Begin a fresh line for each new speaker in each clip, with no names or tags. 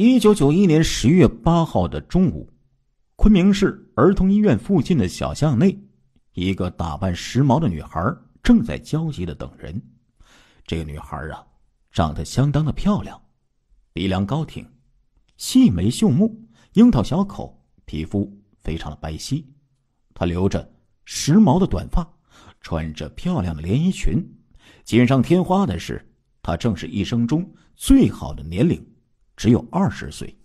一九九一年十月八号的中午，昆明市儿童医院附近的小巷内，一个打扮时髦的女孩正在焦急的等人。这个女孩啊，长得相当的漂亮，鼻梁高挺，细眉秀目，樱桃小口，皮肤非常的白皙。她留着时髦的短发，穿着漂亮的连衣裙。锦上添花的是，她正是一生中最好的年龄。只有二十岁。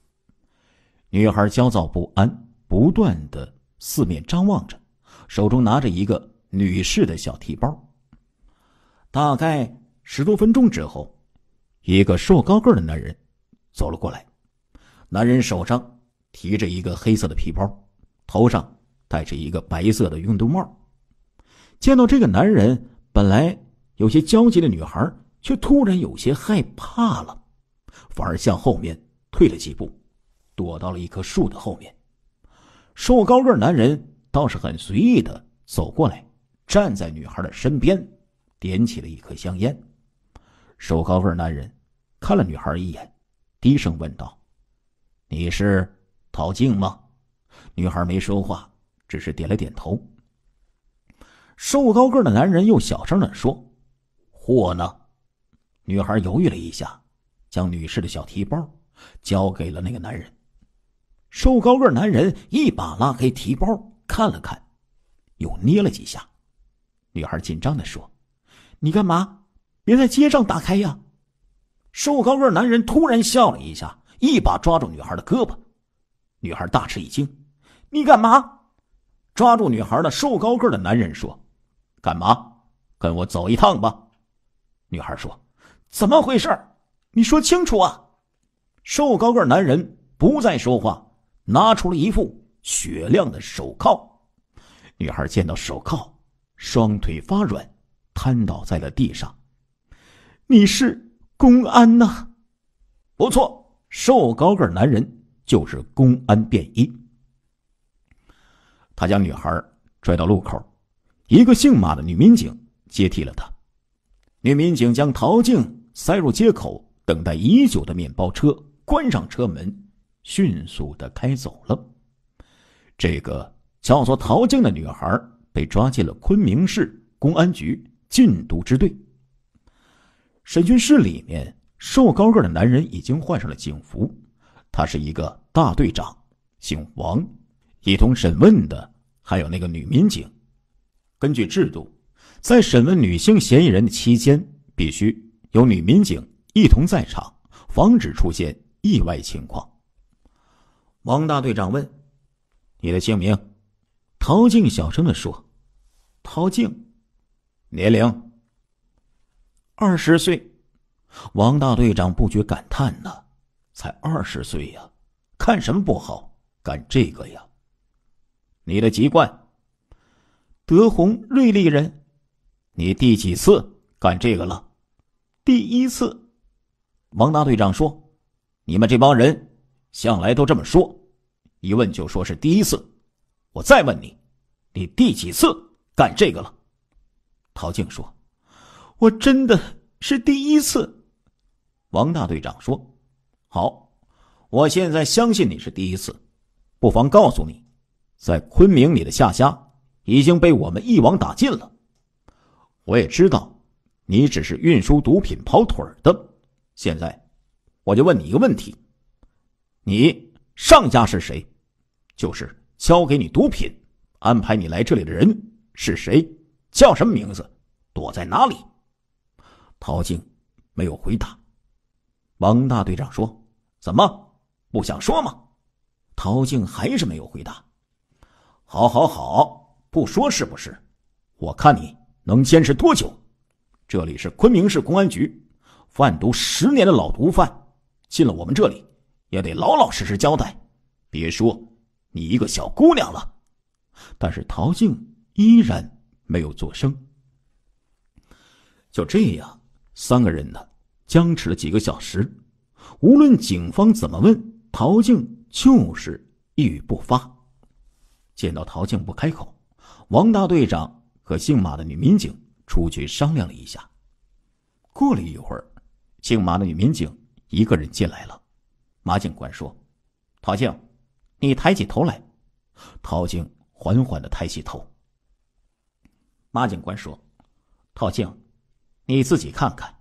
女孩焦躁不安，不断的四面张望着，手中拿着一个女士的小提包。大概十多分钟之后，一个瘦高个的男人走了过来。男人手上提着一个黑色的皮包，头上戴着一个白色的运动帽。见到这个男人，本来有些焦急的女孩，却突然有些害怕了。反而向后面退了几步，躲到了一棵树的后面。瘦高个男人倒是很随意的走过来，站在女孩的身边，点起了一颗香烟。瘦高个男人看了女孩一眼，低声问道：“你是陶静吗？”女孩没说话，只是点了点头。瘦高个的男人又小声的说：“货呢？”女孩犹豫了一下。将女士的小提包交给了那个男人。瘦高个男人一把拉开提包，看了看，又捏了几下。女孩紧张的说：“你干嘛？别在街上打开呀！”瘦高个男人突然笑了一下，一把抓住女孩的胳膊。女孩大吃一惊：“你干嘛？”抓住女孩的瘦高个的男人说：“干嘛？跟我走一趟吧。”女孩说：“怎么回事？”你说清楚啊！瘦高个男人不再说话，拿出了一副雪亮的手铐。女孩见到手铐，双腿发软，瘫倒在了地上。你是公安呐？不错，瘦高个男人就是公安便衣。他将女孩拽到路口，一个姓马的女民警接替了他。女民警将陶静塞入街口。等待已久的面包车关上车门，迅速的开走了。这个叫做陶静的女孩被抓进了昆明市公安局禁毒支队审讯室里面。瘦高个的男人已经换上了警服，他是一个大队长，姓王。一同审问的还有那个女民警。根据制度，在审问女性嫌疑人的期间，必须有女民警。一同在场，防止出现意外情况。王大队长问：“你的姓名？”陶静小声的说：“陶静。”年龄二十岁。王大队长不觉感叹：“呢：“才二十岁呀，看什么不好，干这个呀？”你的籍贯？德宏瑞丽人。你第几次干这个了？第一次。王大队长说：“你们这帮人向来都这么说，一问就说是第一次。我再问你，你第几次干这个了？”陶静说：“我真的是第一次。”王大队长说：“好，我现在相信你是第一次。不妨告诉你，在昆明你的下家已经被我们一网打尽了。我也知道，你只是运输毒品跑腿的。”现在，我就问你一个问题：你上家是谁？就是交给你毒品、安排你来这里的人是谁？叫什么名字？躲在哪里？陶静没有回答。王大队长说：“怎么不想说吗？”陶静还是没有回答。好，好，好，不说是不是？我看你能坚持多久？这里是昆明市公安局。贩毒十年的老毒贩进了我们这里，也得老老实实交代。别说你一个小姑娘了，但是陶静依然没有作声。就这样，三个人呢僵持了几个小时，无论警方怎么问，陶静就是一语不发。见到陶静不开口，王大队长和姓马的女民警出去商量了一下。过了一会儿。姓马的女民警一个人进来了。马警官说：“陶静，你抬起头来。”陶静缓缓的抬起头。马警官说：“陶静，你自己看看，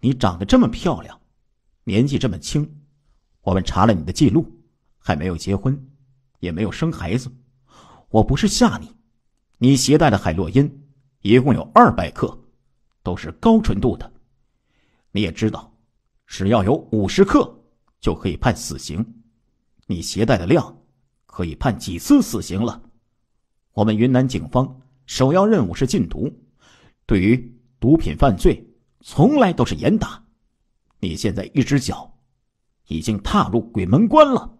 你长得这么漂亮，年纪这么轻，我们查了你的记录，还没有结婚，也没有生孩子。我不是吓你，你携带的海洛因一共有二百克，都是高纯度的。”你也知道，只要有五十克就可以判死刑。你携带的量可以判几次死刑了？我们云南警方首要任务是禁毒，对于毒品犯罪从来都是严打。你现在一只脚已经踏入鬼门关了。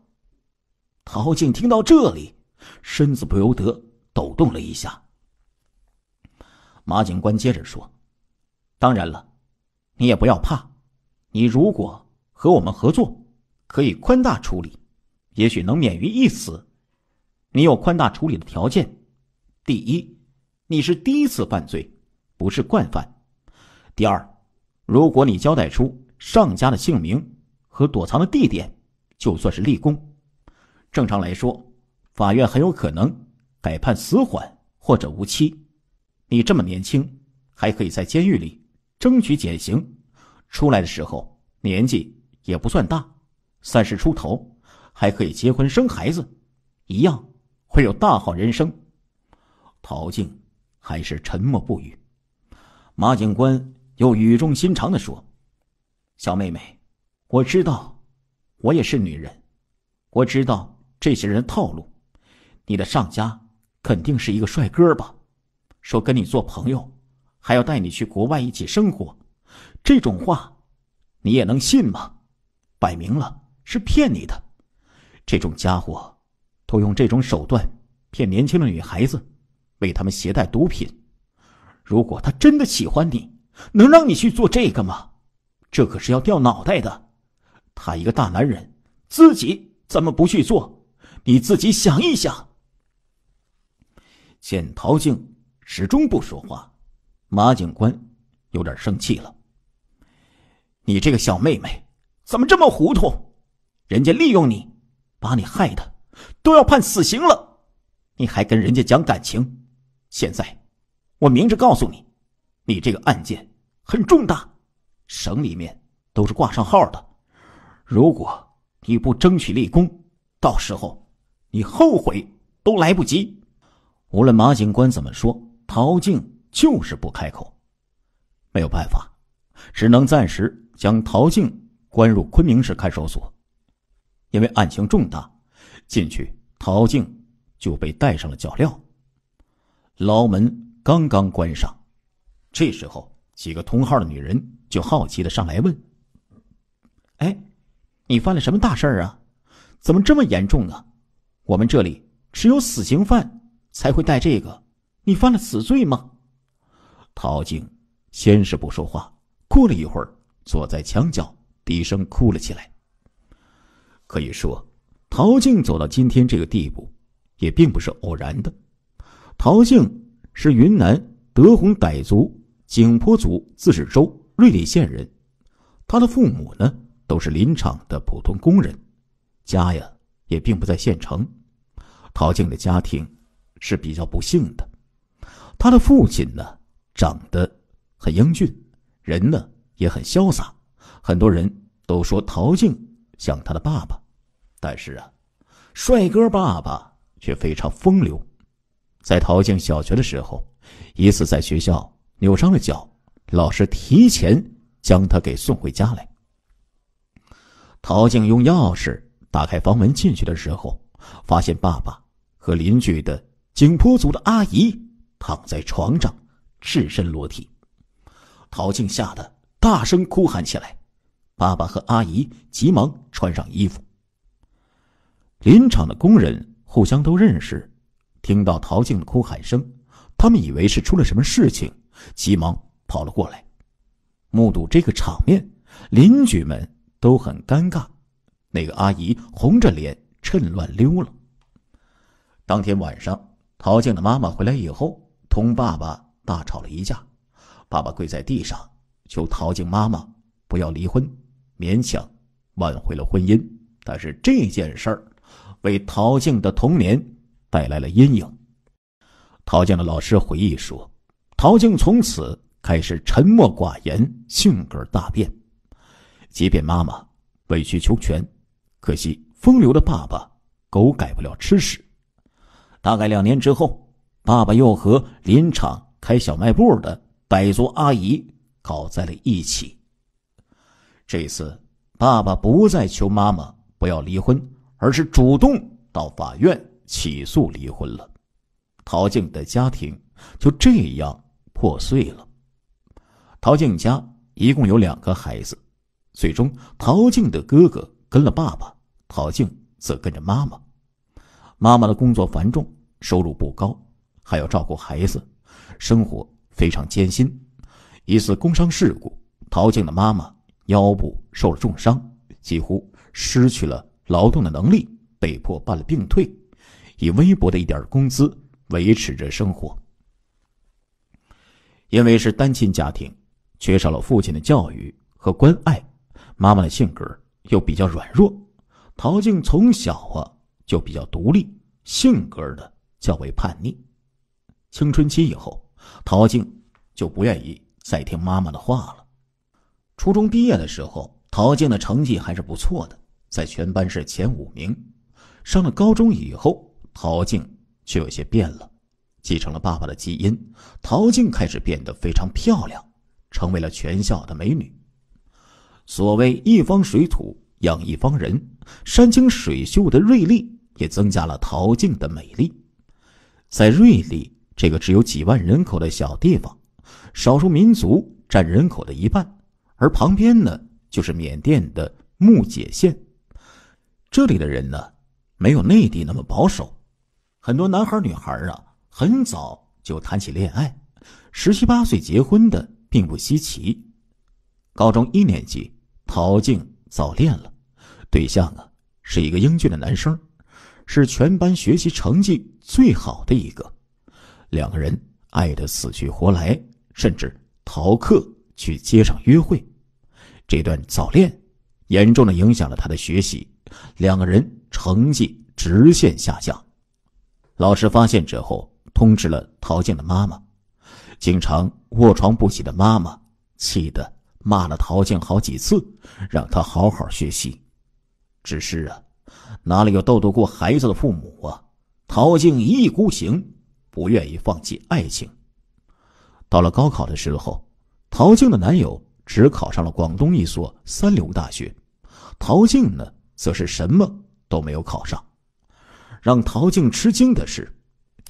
陶静听到这里，身子不由得抖动了一下。马警官接着说：“当然了。”你也不要怕，你如果和我们合作，可以宽大处理，也许能免于一死。你有宽大处理的条件：第一，你是第一次犯罪，不是惯犯；第二，如果你交代出上家的姓名和躲藏的地点，就算是立功。正常来说，法院很有可能改判死缓或者无期。你这么年轻，还可以在监狱里。争取减刑，出来的时候年纪也不算大，三十出头，还可以结婚生孩子，一样会有大好人生。陶静还是沉默不语。马警官又语重心长的说：“小妹妹，我知道，我也是女人，我知道这些人套路。你的上家肯定是一个帅哥吧？说跟你做朋友。”还要带你去国外一起生活，这种话，你也能信吗？摆明了是骗你的。这种家伙，都用这种手段骗年轻的女孩子，为他们携带毒品。如果他真的喜欢你，能让你去做这个吗？这可是要掉脑袋的。他一个大男人，自己怎么不去做？你自己想一想。见陶静始终不说话。马警官，有点生气了。你这个小妹妹，怎么这么糊涂？人家利用你，把你害的都要判死刑了，你还跟人家讲感情？现在，我明着告诉你，你这个案件很重大，省里面都是挂上号的。如果你不争取立功，到时候你后悔都来不及。无论马警官怎么说，陶静。就是不开口，没有办法，只能暂时将陶静关入昆明市看守所，因为案情重大，进去陶静就被戴上了脚镣。牢门刚刚关上，这时候几个同号的女人就好奇的上来问：“哎，你犯了什么大事儿啊？怎么这么严重啊？我们这里只有死刑犯才会戴这个，你犯了死罪吗？”陶静先是不说话，过了一会儿，坐在墙角低声哭了起来。可以说，陶静走到今天这个地步，也并不是偶然的。陶静是云南德宏傣族景颇族自治州瑞丽县人，他的父母呢都是林场的普通工人，家呀也并不在县城。陶静的家庭是比较不幸的，他的父亲呢。长得很英俊，人呢也很潇洒，很多人都说陶静像他的爸爸，但是啊，帅哥爸爸却非常风流。在陶静小学的时候，一次在学校扭伤了脚，老师提前将他给送回家来。陶静用钥匙打开房门进去的时候，发现爸爸和邻居的景颇族的阿姨躺在床上。赤身裸体，陶静吓得大声哭喊起来。爸爸和阿姨急忙穿上衣服。林场的工人互相都认识，听到陶静的哭喊声，他们以为是出了什么事情，急忙跑了过来。目睹这个场面，邻居们都很尴尬。那个阿姨红着脸趁乱溜了。当天晚上，陶静的妈妈回来以后，同爸爸。大吵了一架，爸爸跪在地上求陶静妈妈不要离婚，勉强挽回了婚姻。但是这件事儿为陶静的童年带来了阴影。陶静的老师回忆说，陶静从此开始沉默寡言，性格大变。即便妈妈委曲求全，可惜风流的爸爸狗改不了吃屎。大概两年之后，爸爸又和林场。开小卖部的傣族阿姨搞在了一起。这次，爸爸不再求妈妈不要离婚，而是主动到法院起诉离婚了。陶静的家庭就这样破碎了。陶静家一共有两个孩子，最终陶静的哥哥跟了爸爸，陶静则跟着妈妈。妈妈的工作繁重，收入不高，还要照顾孩子。生活非常艰辛，一次工伤事故，陶静的妈妈腰部受了重伤，几乎失去了劳动的能力，被迫办了病退，以微薄的一点工资维持着生活。因为是单亲家庭，缺少了父亲的教育和关爱，妈妈的性格又比较软弱，陶静从小啊就比较独立，性格的较为叛逆。青春期以后，陶静就不愿意再听妈妈的话了。初中毕业的时候，陶静的成绩还是不错的，在全班是前五名。上了高中以后，陶静却有些变了，继承了爸爸的基因，陶静开始变得非常漂亮，成为了全校的美女。所谓一方水土养一方人，山清水秀的瑞丽也增加了陶静的美丽，在瑞丽。这个只有几万人口的小地方，少数民族占人口的一半，而旁边呢就是缅甸的木姐县。这里的人呢，没有内地那么保守，很多男孩女孩啊，很早就谈起恋爱，十七八岁结婚的并不稀奇。高中一年级，陶静早恋了，对象啊是一个英俊的男生，是全班学习成绩最好的一个。两个人爱得死去活来，甚至逃课去街上约会。这段早恋严重的影响了他的学习，两个人成绩直线下降。老师发现之后，通知了陶静的妈妈。经常卧床不起的妈妈气得骂了陶静好几次，让他好好学习。只是啊，哪里有斗得过孩子的父母啊？陶静一意孤行。不愿意放弃爱情。到了高考的时候，陶静的男友只考上了广东一所三流大学，陶静呢，则是什么都没有考上。让陶静吃惊的是，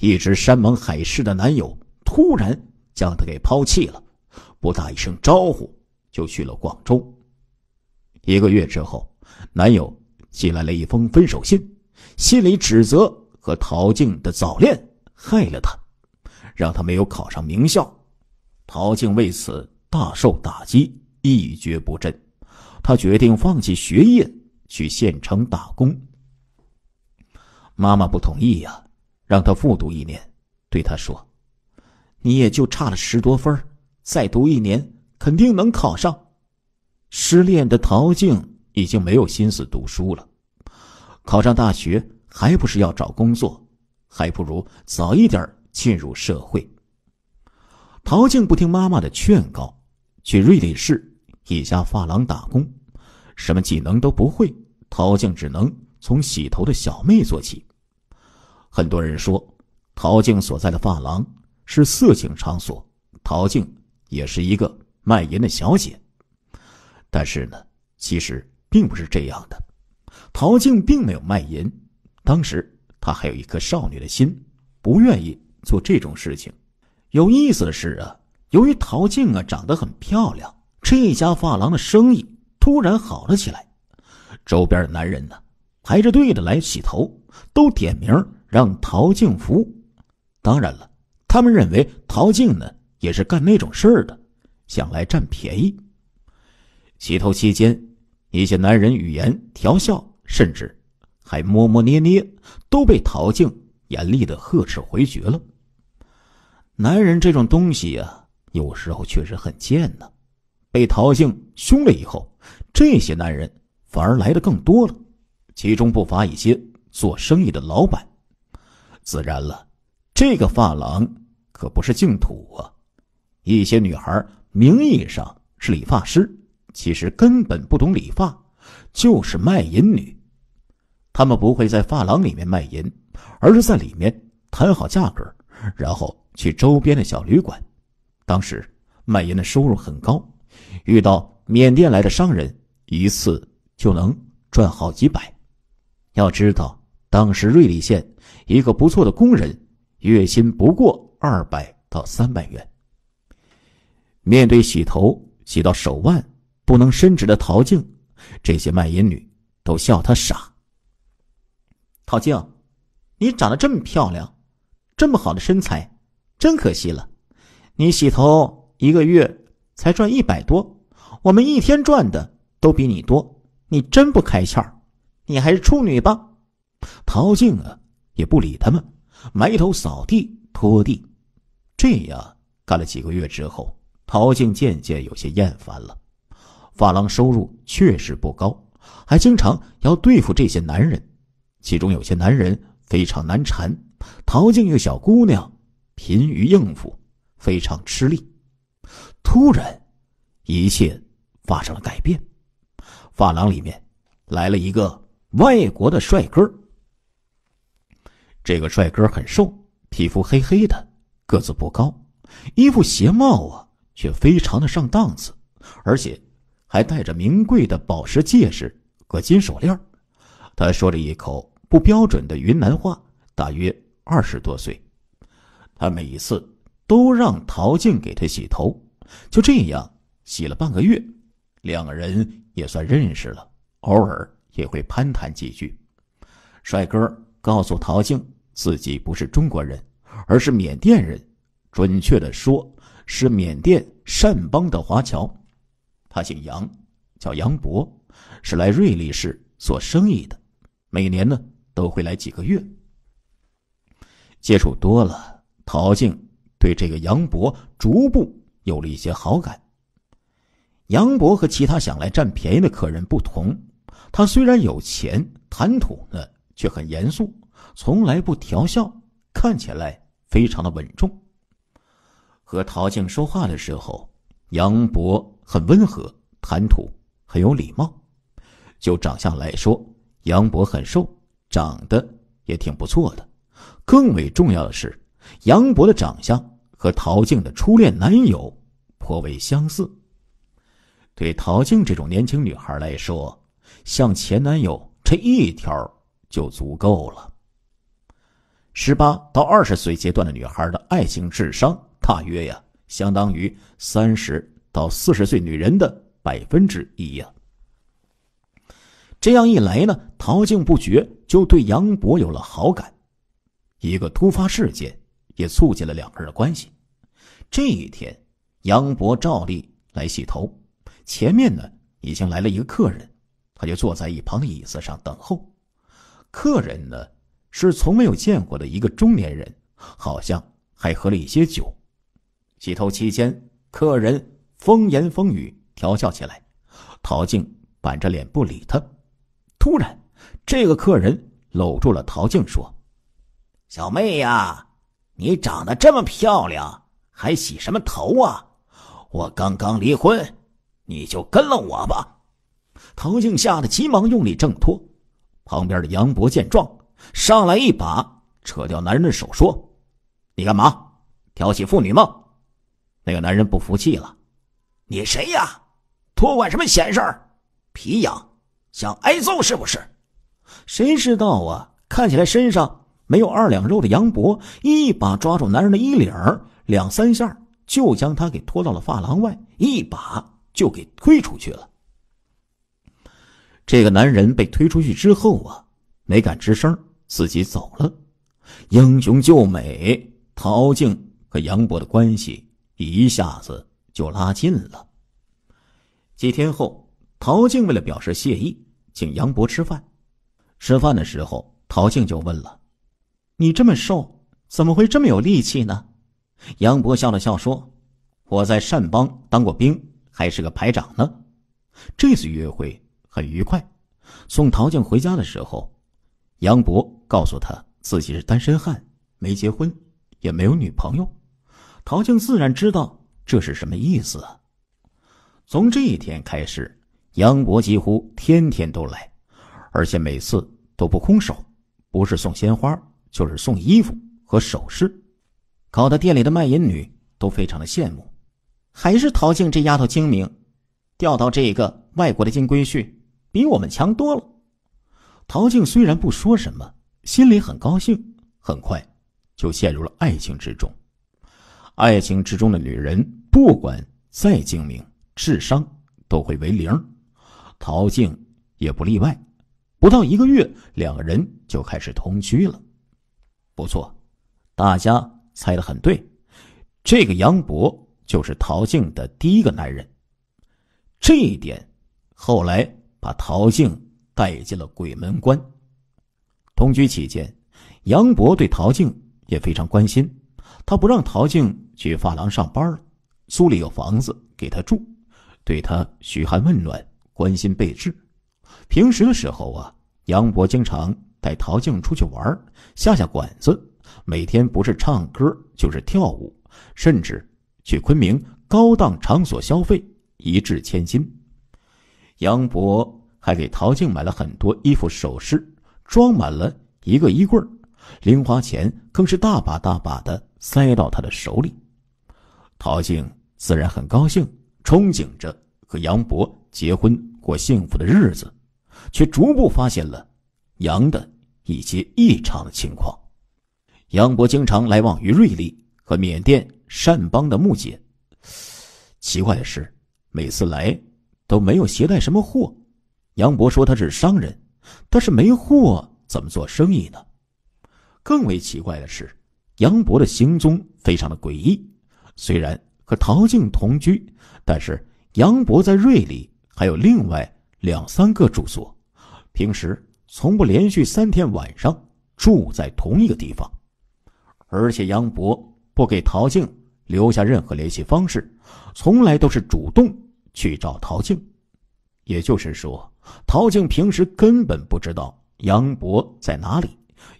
一直山盟海誓的男友突然将她给抛弃了，不打一声招呼就去了广州。一个月之后，男友寄来了一封分手信，信里指责和陶静的早恋。害了他，让他没有考上名校，陶静为此大受打击，一蹶不振。他决定放弃学业，去县城打工。妈妈不同意呀，让他复读一年。对他说：“你也就差了十多分，再读一年肯定能考上。”失恋的陶静已经没有心思读书了，考上大学还不是要找工作。还不如早一点进入社会。陶静不听妈妈的劝告，去瑞丽市一家发廊打工，什么技能都不会。陶静只能从洗头的小妹做起。很多人说，陶静所在的发廊是色情场所，陶静也是一个卖淫的小姐。但是呢，其实并不是这样的，陶静并没有卖淫，当时。他还有一颗少女的心，不愿意做这种事情。有意思的是啊，由于陶静啊长得很漂亮，这家发廊的生意突然好了起来。周边的男人呢排着队的来洗头，都点名让陶静服务。当然了，他们认为陶静呢也是干那种事儿的，想来占便宜。洗头期间，一些男人语言调笑，甚至。还摸摸捏捏，都被陶静严厉的呵斥回绝了。男人这种东西啊，有时候确实很贱呢。被陶静凶了以后，这些男人反而来的更多了，其中不乏一些做生意的老板。自然了，这个发廊可不是净土啊。一些女孩名义上是理发师，其实根本不懂理发，就是卖淫女。他们不会在发廊里面卖淫，而是在里面谈好价格，然后去周边的小旅馆。当时卖淫的收入很高，遇到缅甸来的商人，一次就能赚好几百。要知道，当时瑞丽县一个不错的工人月薪不过二百到三百元。面对洗头洗到手腕不能伸直的陶静，这些卖淫女都笑他傻。陶静，你长得这么漂亮，这么好的身材，真可惜了。你洗头一个月才赚一百多，我们一天赚的都比你多。你真不开窍，你还是处女吧？陶静啊，也不理他们，埋头扫地拖地。这样干了几个月之后，陶静渐渐有些厌烦了。发廊收入确实不高，还经常要对付这些男人。其中有些男人非常难缠，陶静一个小姑娘，疲于应付，非常吃力。突然，一切发生了改变，发廊里面来了一个外国的帅哥。这个帅哥很瘦，皮肤黑黑的，个子不高，衣服鞋帽啊却非常的上档次，而且还戴着名贵的宝石戒指和金手链他说着一口。不标准的云南话，大约二十多岁，他每一次都让陶静给他洗头，就这样洗了半个月，两个人也算认识了，偶尔也会攀谈几句。帅哥告诉陶静，自己不是中国人，而是缅甸人，准确的说，是缅甸善邦的华侨，他姓杨，叫杨博，是来瑞丽市做生意的，每年呢。都会来几个月。接触多了，陶静对这个杨博逐步有了一些好感。杨博和其他想来占便宜的客人不同，他虽然有钱，谈吐呢却很严肃，从来不调笑，看起来非常的稳重。和陶静说话的时候，杨博很温和，谈吐很有礼貌。就长相来说，杨博很瘦。长得也挺不错的，更为重要的是，杨博的长相和陶静的初恋男友颇为相似。对陶静这种年轻女孩来说，像前男友这一条就足够了。十八到二十岁阶段的女孩的爱情智商，大约呀，相当于三十到四十岁女人的百分之一呀。这样一来呢，陶静不觉就对杨博有了好感。一个突发事件也促进了两个人的关系。这一天，杨博照例来洗头，前面呢已经来了一个客人，他就坐在一旁的椅子上等候。客人呢是从没有见过的一个中年人，好像还喝了一些酒。洗头期间，客人风言风语调笑起来，陶静板着脸不理他。突然，这个客人搂住了陶静，说：“小妹呀，你长得这么漂亮，还洗什么头啊？我刚刚离婚，你就跟了我吧。”陶静吓得急忙用力挣脱。旁边的杨博见状，上来一把扯掉男人的手，说：“你干嘛？挑起妇女吗？”那个男人不服气了：“你谁呀？多管什么闲事儿？皮痒。”想挨揍是不是？谁知道啊！看起来身上没有二两肉的杨博，一把抓住男人的衣领两三下就将他给拖到了发廊外，一把就给推出去了。这个男人被推出去之后啊，没敢吱声，自己走了。英雄救美，陶静和杨博的关系一下子就拉近了。几天后。陶静为了表示谢意，请杨博吃饭。吃饭的时候，陶静就问了：“你这么瘦，怎么会这么有力气呢？”杨博笑了笑说：“我在善邦当过兵，还是个排长呢。”这次约会很愉快。送陶静回家的时候，杨博告诉他自己是单身汉，没结婚，也没有女朋友。陶静自然知道这是什么意思。从这一天开始。杨博几乎天天都来，而且每次都不空手，不是送鲜花，就是送衣服和首饰，搞得店里的卖淫女都非常的羡慕。还是陶静这丫头精明，钓到这个外国的金龟婿，比我们强多了。陶静虽然不说什么，心里很高兴，很快就陷入了爱情之中。爱情之中的女人，不管再精明，智商都会为零。陶静也不例外，不到一个月，两人就开始同居了。不错，大家猜的很对，这个杨博就是陶静的第一个男人。这一点后来把陶静带进了鬼门关。同居期间，杨博对陶静也非常关心，他不让陶静去发廊上班了，租了一个房子给他住，对他嘘寒问暖。关心备至，平时的时候啊，杨博经常带陶静出去玩，下下馆子，每天不是唱歌就是跳舞，甚至去昆明高档场所消费，一掷千金。杨博还给陶静买了很多衣服、首饰，装满了一个衣柜，零花钱更是大把大把的塞到她的手里。陶静自然很高兴，憧憬着和杨博。结婚过幸福的日子，却逐步发现了杨的一些异常的情况。杨博经常来往于瑞丽和缅甸善邦的木姐。奇怪的是，每次来都没有携带什么货。杨博说他是商人，但是没货怎么做生意呢？更为奇怪的是，杨博的行踪非常的诡异。虽然和陶静同居，但是杨博在瑞丽。还有另外两三个住所，平时从不连续三天晚上住在同一个地方，而且杨博不给陶静留下任何联系方式，从来都是主动去找陶静。也就是说，陶静平时根本不知道杨博在哪里，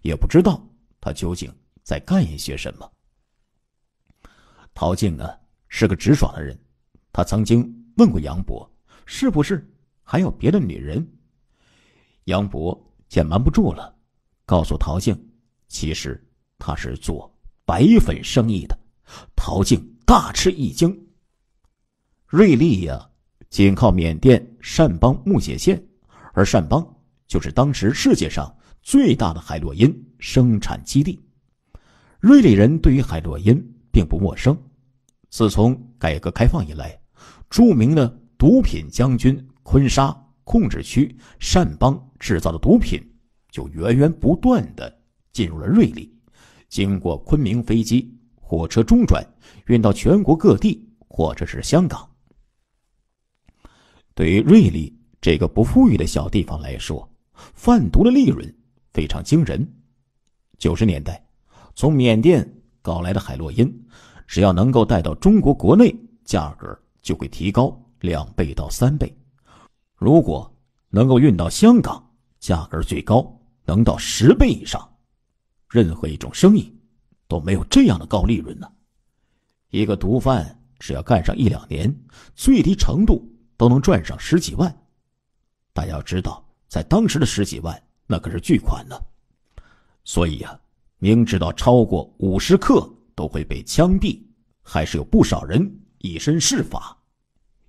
也不知道他究竟在干一些什么。陶静啊是个直爽的人，他曾经问过杨博。是不是还有别的女人？杨博见瞒不住了，告诉陶静，其实他是做白粉生意的。陶静大吃一惊。瑞丽呀，紧靠缅甸善邦木姐县，而善邦就是当时世界上最大的海洛因生产基地。瑞丽人对于海洛因并不陌生。自从改革开放以来，著名的……毒品将军坤沙控制区善邦制造的毒品，就源源不断的进入了瑞丽，经过昆明飞机、火车中转，运到全国各地或者是香港。对于瑞丽这个不富裕的小地方来说，贩毒的利润非常惊人。九十年代，从缅甸搞来的海洛因，只要能够带到中国国内，价格就会提高。两倍到三倍，如果能够运到香港，价格最高能到十倍以上。任何一种生意都没有这样的高利润呢。一个毒贩只要干上一两年，最低程度都能赚上十几万。大家要知道，在当时的十几万，那可是巨款呢。所以呀，明知道超过五十克都会被枪毙，还是有不少人以身试法。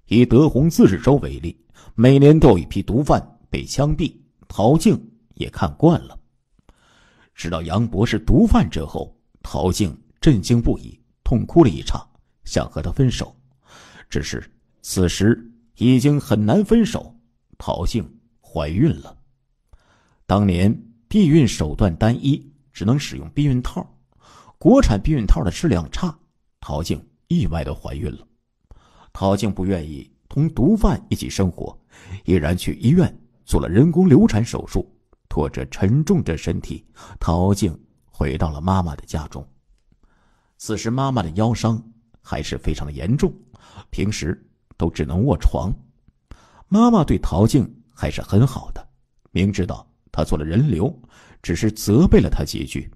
以德宏自治州为例，每年都有一批毒贩被枪毙。陶静也看惯了，直到杨博是毒贩之后，陶静震惊不已，痛哭了一场，想和他分手。只是此时已经很难分手。陶静怀孕了，当年避孕手段单一，只能使用避孕套，国产避孕套的质量差，陶静意外的怀孕了。陶静不愿意同毒贩一起生活，毅然去医院做了人工流产手术。拖着沉重的身体，陶静回到了妈妈的家中。此时，妈妈的腰伤还是非常的严重，平时都只能卧床。妈妈对陶静还是很好的，明知道她做了人流，只是责备了她几句。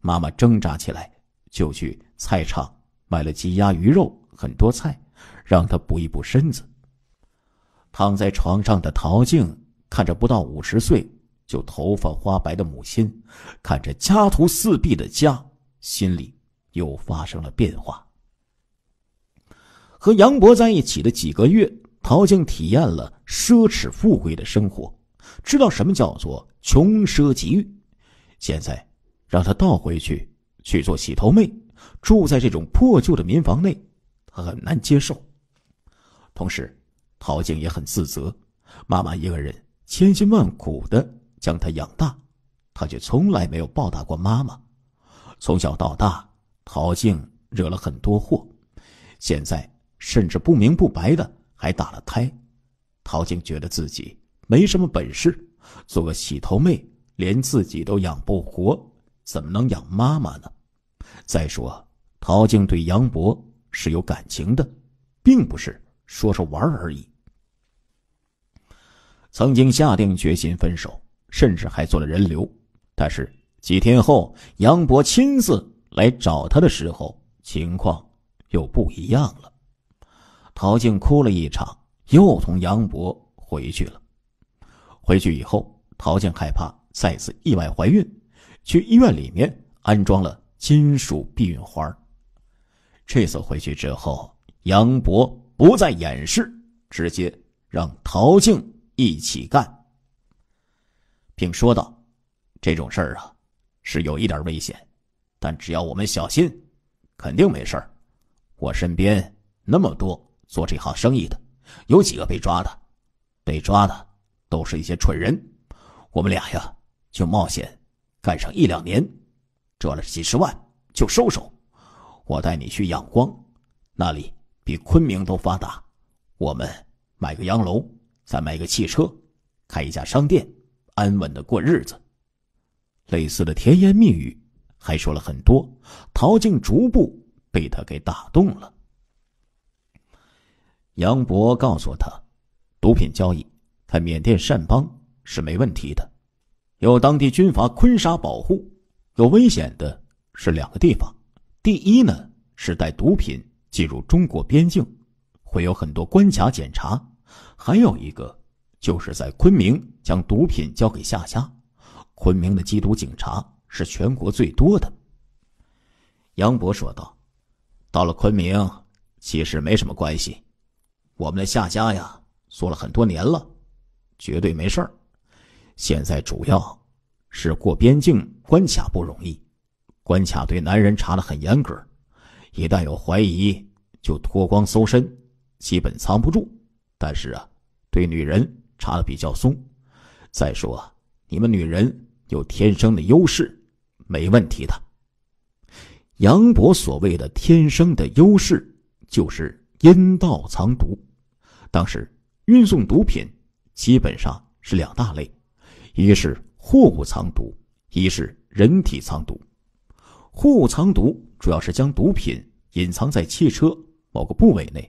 妈妈挣扎起来，就去菜场买了鸡、鸭、鱼、肉很多菜。让他补一补身子。躺在床上的陶静看着不到五十岁就头发花白的母亲，看着家徒四壁的家，心里又发生了变化。和杨博在一起的几个月，陶静体验了奢侈富贵的生活，知道什么叫做穷奢极欲。现在让他倒回去去做洗头妹，住在这种破旧的民房内，他很难接受。同时，陶静也很自责。妈妈一个人千辛万苦的将她养大，她却从来没有报答过妈妈。从小到大，陶静惹了很多祸，现在甚至不明不白的还打了胎。陶静觉得自己没什么本事，做个洗头妹连自己都养不活，怎么能养妈妈呢？再说，陶静对杨博是有感情的，并不是。说说玩而已。曾经下定决心分手，甚至还做了人流，但是几天后，杨博亲自来找他的时候，情况又不一样了。陶静哭了一场，又同杨博回去了。回去以后，陶静害怕再次意外怀孕，去医院里面安装了金属避孕环。这次回去之后，杨博。不再掩饰，直接让陶静一起干，并说道：“这种事儿啊，是有一点危险，但只要我们小心，肯定没事儿。我身边那么多做这行生意的，有几个被抓的？被抓的都是一些蠢人。我们俩呀，就冒险干上一两年，赚了几十万就收手。我带你去仰光那里。”比昆明都发达，我们买个洋楼，再买个汽车，开一家商店，安稳的过日子。类似的甜言蜜语还说了很多，陶静逐步被他给打动了。杨博告诉他，毒品交易在缅甸善邦是没问题的，有当地军阀坤沙保护。有危险的是两个地方，第一呢是带毒品。进入中国边境会有很多关卡检查，还有一个就是在昆明将毒品交给下家。昆明的缉毒警察是全国最多的。杨博说道：“到了昆明其实没什么关系，我们的下家呀做了很多年了，绝对没事儿。现在主要，是过边境关卡不容易，关卡对男人查的很严格。”一旦有怀疑，就脱光搜身，基本藏不住。但是啊，对女人查的比较松。再说，你们女人有天生的优势，没问题的。杨博所谓的天生的优势，就是阴道藏毒。当时运送毒品基本上是两大类，一是货物藏毒，一是人体藏毒。货物藏毒。主要是将毒品隐藏在汽车某个部位内，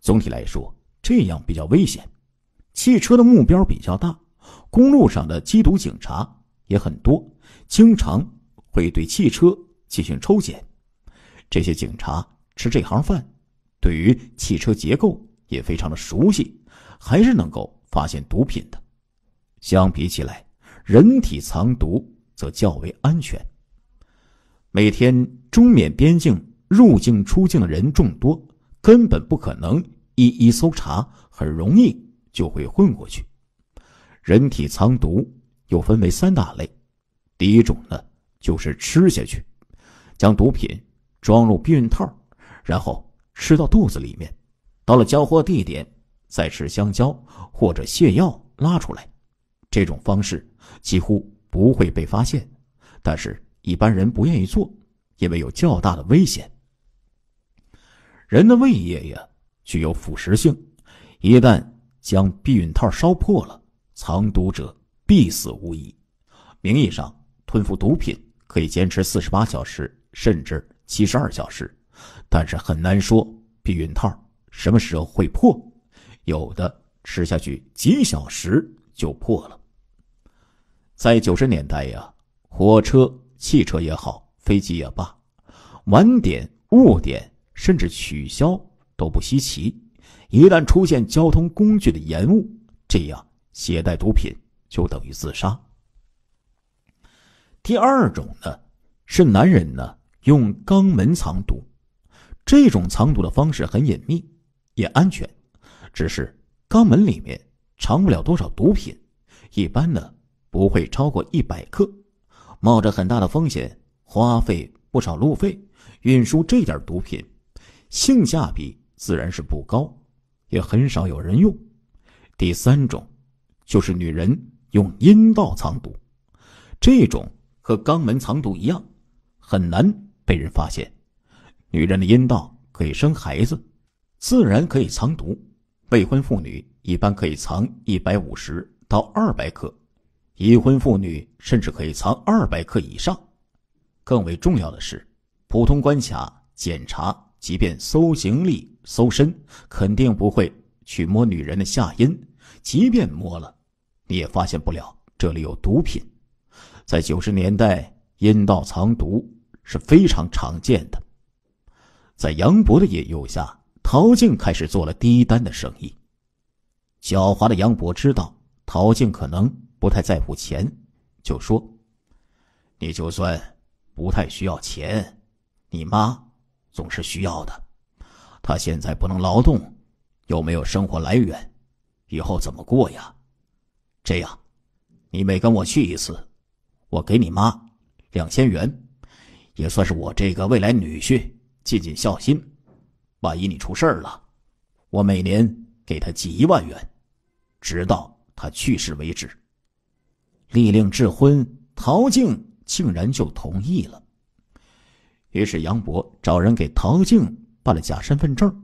总体来说这样比较危险。汽车的目标比较大，公路上的缉毒警察也很多，经常会对汽车进行抽检。这些警察吃这行饭，对于汽车结构也非常的熟悉，还是能够发现毒品的。相比起来，人体藏毒则较为安全。每天中缅边境入境出境的人众多，根本不可能一一搜查，很容易就会混过去。人体藏毒又分为三大类，第一种呢就是吃下去，将毒品装入避孕套，然后吃到肚子里面，到了交货地点再吃香蕉或者泻药拉出来，这种方式几乎不会被发现，但是。一般人不愿意做，因为有较大的危险。人的胃液呀具有腐蚀性，一旦将避孕套烧破了，藏毒者必死无疑。名义上吞服毒品可以坚持四十八小时，甚至七十二小时，但是很难说避孕套什么时候会破，有的吃下去几小时就破了。在九十年代呀，火车。汽车也好，飞机也罢，晚点、误点，甚至取消都不稀奇。一旦出现交通工具的延误，这样携带毒品就等于自杀。第二种呢，是男人呢用肛门藏毒，这种藏毒的方式很隐秘，也安全，只是肛门里面藏不了多少毒品，一般呢不会超过一百克。冒着很大的风险，花费不少路费运输这点毒品，性价比自然是不高，也很少有人用。第三种，就是女人用阴道藏毒，这种和肛门藏毒一样，很难被人发现。女人的阴道可以生孩子，自然可以藏毒。未婚妇女一般可以藏一百五十到二百克。已婚妇女甚至可以藏二百克以上。更为重要的是，普通关卡检查，即便搜行李、搜身，肯定不会去摸女人的下阴。即便摸了，你也发现不了这里有毒品。在九十年代，阴道藏毒是非常常见的。在杨博的引诱下，陶静开始做了第一单的生意。狡猾的杨博知道陶静可能。不太在乎钱，就说：“你就算不太需要钱，你妈总是需要的。她现在不能劳动，又没有生活来源，以后怎么过呀？这样，你每跟我去一次，我给你妈两千元，也算是我这个未来女婿尽尽孝心。万一你出事儿了，我每年给她寄一万元，直到她去世为止。”力令智婚，陶静竟然就同意了。于是杨博找人给陶静办了假身份证，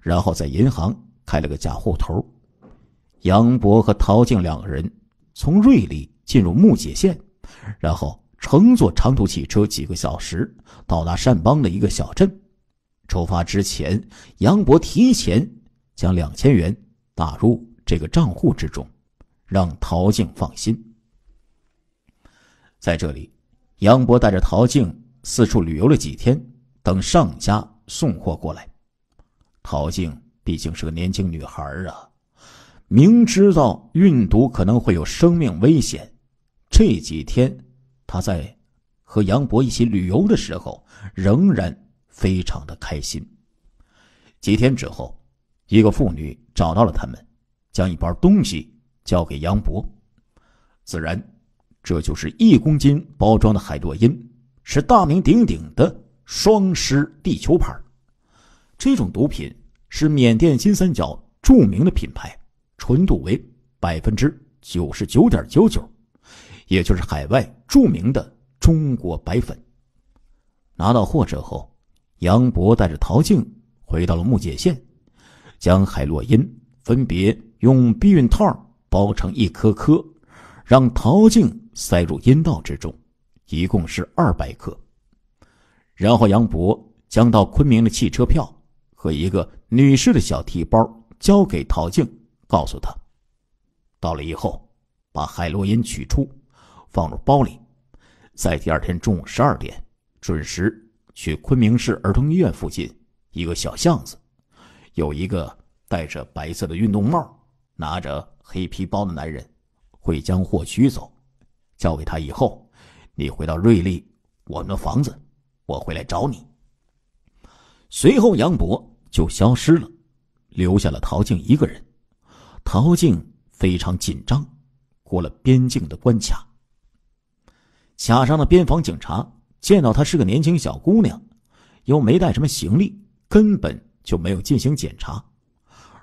然后在银行开了个假户头。杨博和陶静两个人从瑞丽进入木姐县，然后乘坐长途汽车几个小时到达善邦的一个小镇。出发之前，杨博提前将两千元打入这个账户之中，让陶静放心。在这里，杨博带着陶静四处旅游了几天，等上家送货过来。陶静毕竟是个年轻女孩啊，明知道运毒可能会有生命危险，这几天她在和杨博一起旅游的时候，仍然非常的开心。几天之后，一个妇女找到了他们，将一包东西交给杨博，自然。这就是一公斤包装的海洛因，是大名鼎鼎的“双狮地球牌”。这种毒品是缅甸金三角著名的品牌，纯度为百分之九十九点九九，也就是海外著名的“中国白粉”。拿到货之后，杨博带着陶静回到了木界县，将海洛因分别用避孕套包成一颗颗，让陶静。塞入阴道之中，一共是二百克。然后杨博将到昆明的汽车票和一个女士的小提包交给陶静，告诉他，到了以后把海洛因取出，放入包里，在第二天中午十二点准时去昆明市儿童医院附近一个小巷子，有一个戴着白色的运动帽、拿着黑皮包的男人会将货取走。交给他以后，你回到瑞丽，我们的房子，我会来找你。随后，杨博就消失了，留下了陶静一个人。陶静非常紧张，过了边境的关卡，卡上的边防警察见到她是个年轻小姑娘，又没带什么行李，根本就没有进行检查。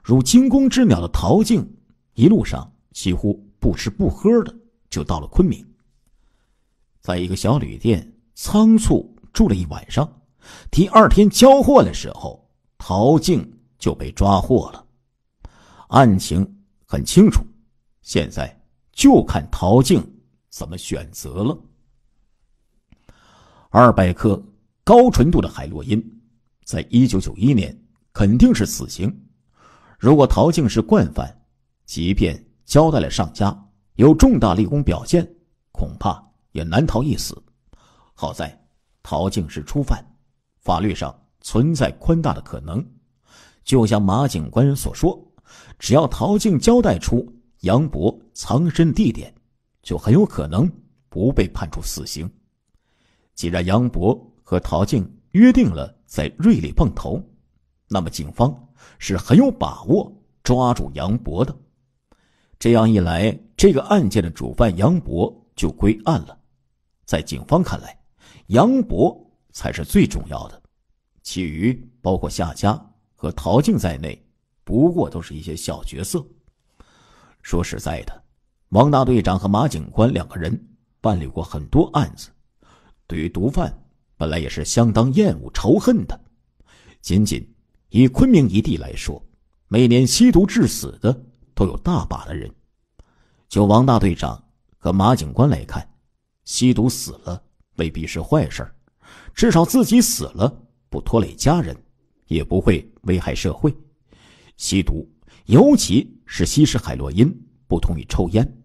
如惊弓之鸟的陶静，一路上几乎不吃不喝的就到了昆明。在一个小旅店仓促住了一晚上，第二天交货的时候，陶静就被抓获了。案情很清楚，现在就看陶静怎么选择了。二百克高纯度的海洛因，在一九九一年肯定是死刑。如果陶静是惯犯，即便交代了上家，有重大立功表现，恐怕……也难逃一死。好在陶静是初犯，法律上存在宽大的可能。就像马警官所说，只要陶静交代出杨博藏身地点，就很有可能不被判处死刑。既然杨博和陶静约定了在瑞丽碰头，那么警方是很有把握抓住杨博的。这样一来，这个案件的主犯杨博就归案了。在警方看来，杨博才是最重要的，其余包括夏家和陶静在内，不过都是一些小角色。说实在的，王大队长和马警官两个人办理过很多案子，对于毒贩本来也是相当厌恶、仇恨的。仅仅以昆明一地来说，每年吸毒致死的都有大把的人。就王大队长和马警官来看。吸毒死了未必是坏事至少自己死了不拖累家人，也不会危害社会。吸毒，尤其是吸食海洛因，不同于抽烟。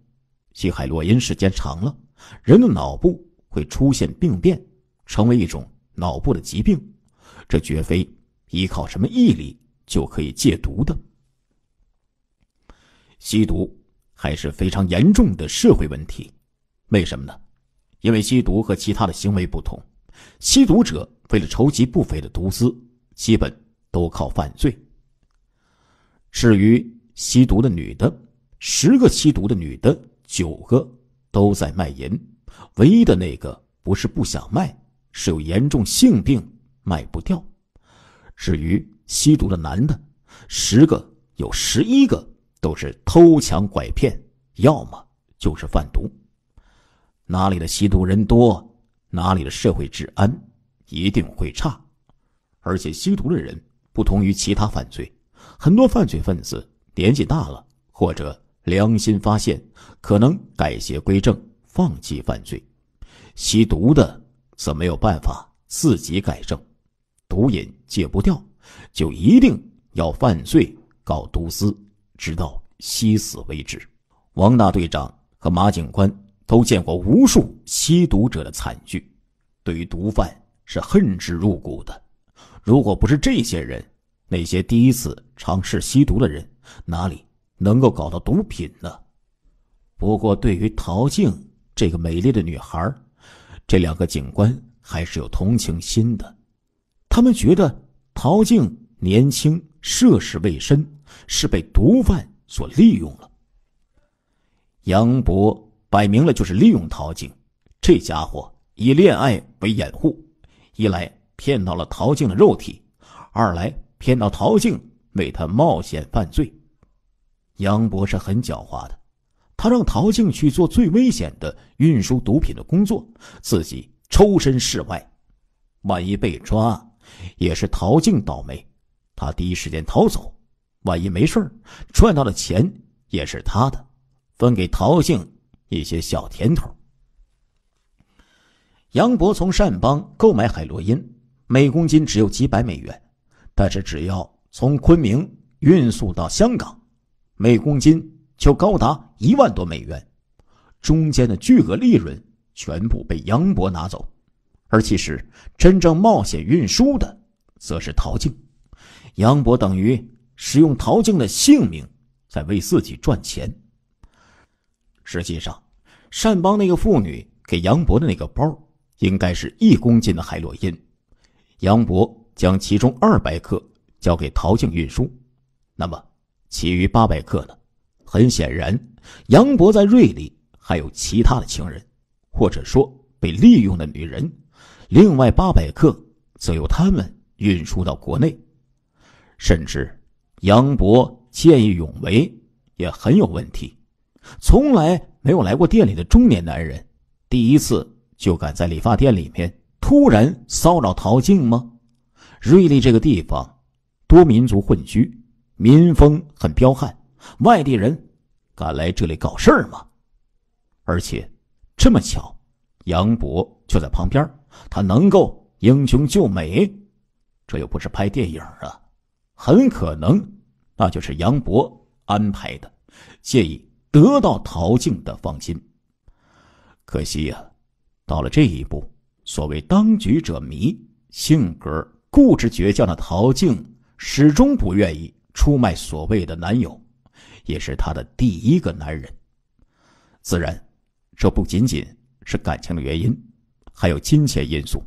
吸海洛因时间长了，人的脑部会出现病变，成为一种脑部的疾病。这绝非依靠什么毅力就可以戒毒的。吸毒还是非常严重的社会问题，为什么呢？因为吸毒和其他的行为不同，吸毒者为了筹集不菲的毒资，基本都靠犯罪。至于吸毒的女的，十个吸毒的女的，九个都在卖淫，唯一的那个不是不想卖，是有严重性病卖不掉。至于吸毒的男的，十个有十一个都是偷抢拐骗，要么就是贩毒。哪里的吸毒人多，哪里的社会治安一定会差。而且吸毒的人不同于其他犯罪，很多犯罪分子年纪大了或者良心发现，可能改邪归正，放弃犯罪；吸毒的则没有办法自己改正，毒瘾戒不掉，就一定要犯罪搞毒资，直到吸死为止。王大队长和马警官。都见过无数吸毒者的惨剧，对于毒贩是恨之入骨的。如果不是这些人，那些第一次尝试吸毒的人哪里能够搞到毒品呢？不过，对于陶静这个美丽的女孩，这两个警官还是有同情心的。他们觉得陶静年轻，涉世未深，是被毒贩所利用了。杨博。摆明了就是利用陶静，这家伙以恋爱为掩护，一来骗到了陶静的肉体，二来骗到陶静为他冒险犯罪。杨博是很狡猾的，他让陶静去做最危险的运输毒品的工作，自己抽身事外。万一被抓，也是陶静倒霉，他第一时间逃走。万一没事赚到了钱也是他的，分给陶静。一些小甜头。杨博从善邦购买海洛因，每公斤只有几百美元，但是只要从昆明运送到香港，每公斤就高达一万多美元，中间的巨额利润全部被杨博拿走，而其实真正冒险运输的则是陶静，杨博等于使用陶静的性命在为自己赚钱，实际上。善邦那个妇女给杨博的那个包，应该是一公斤的海洛因。杨博将其中二百克交给陶静运输，那么，其余八百克呢？很显然，杨博在瑞丽还有其他的情人，或者说被利用的女人。另外八百克则由他们运输到国内。甚至，杨博见义勇为也很有问题。从来没有来过店里的中年男人，第一次就敢在理发店里面突然骚扰陶静吗？瑞丽这个地方，多民族混居，民风很彪悍，外地人敢来这里搞事儿吗？而且，这么巧，杨博就在旁边，他能够英雄救美？这又不是拍电影啊！很可能，那就是杨博安排的。谢意。得到陶静的芳心，可惜呀，到了这一步，所谓当局者迷，性格固执倔强的陶静始终不愿意出卖所谓的男友，也是她的第一个男人。自然，这不仅仅是感情的原因，还有金钱因素。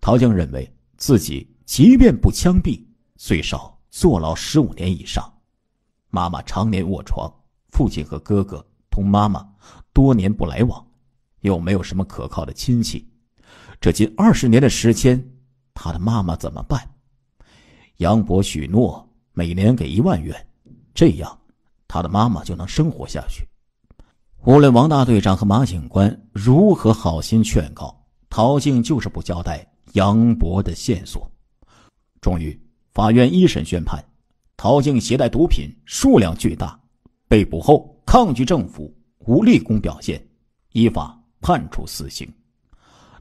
陶静认为，自己即便不枪毙，最少坐牢十五年以上，妈妈常年卧床。父亲和哥哥同妈妈多年不来往，又没有什么可靠的亲戚，这近二十年的时间，他的妈妈怎么办？杨博许诺每年给一万元，这样他的妈妈就能生活下去。无论王大队长和马警官如何好心劝告，陶静就是不交代杨博的线索。终于，法院一审宣判，陶静携带毒品数量巨大。被捕后抗拒政府，无立功表现，依法判处死刑。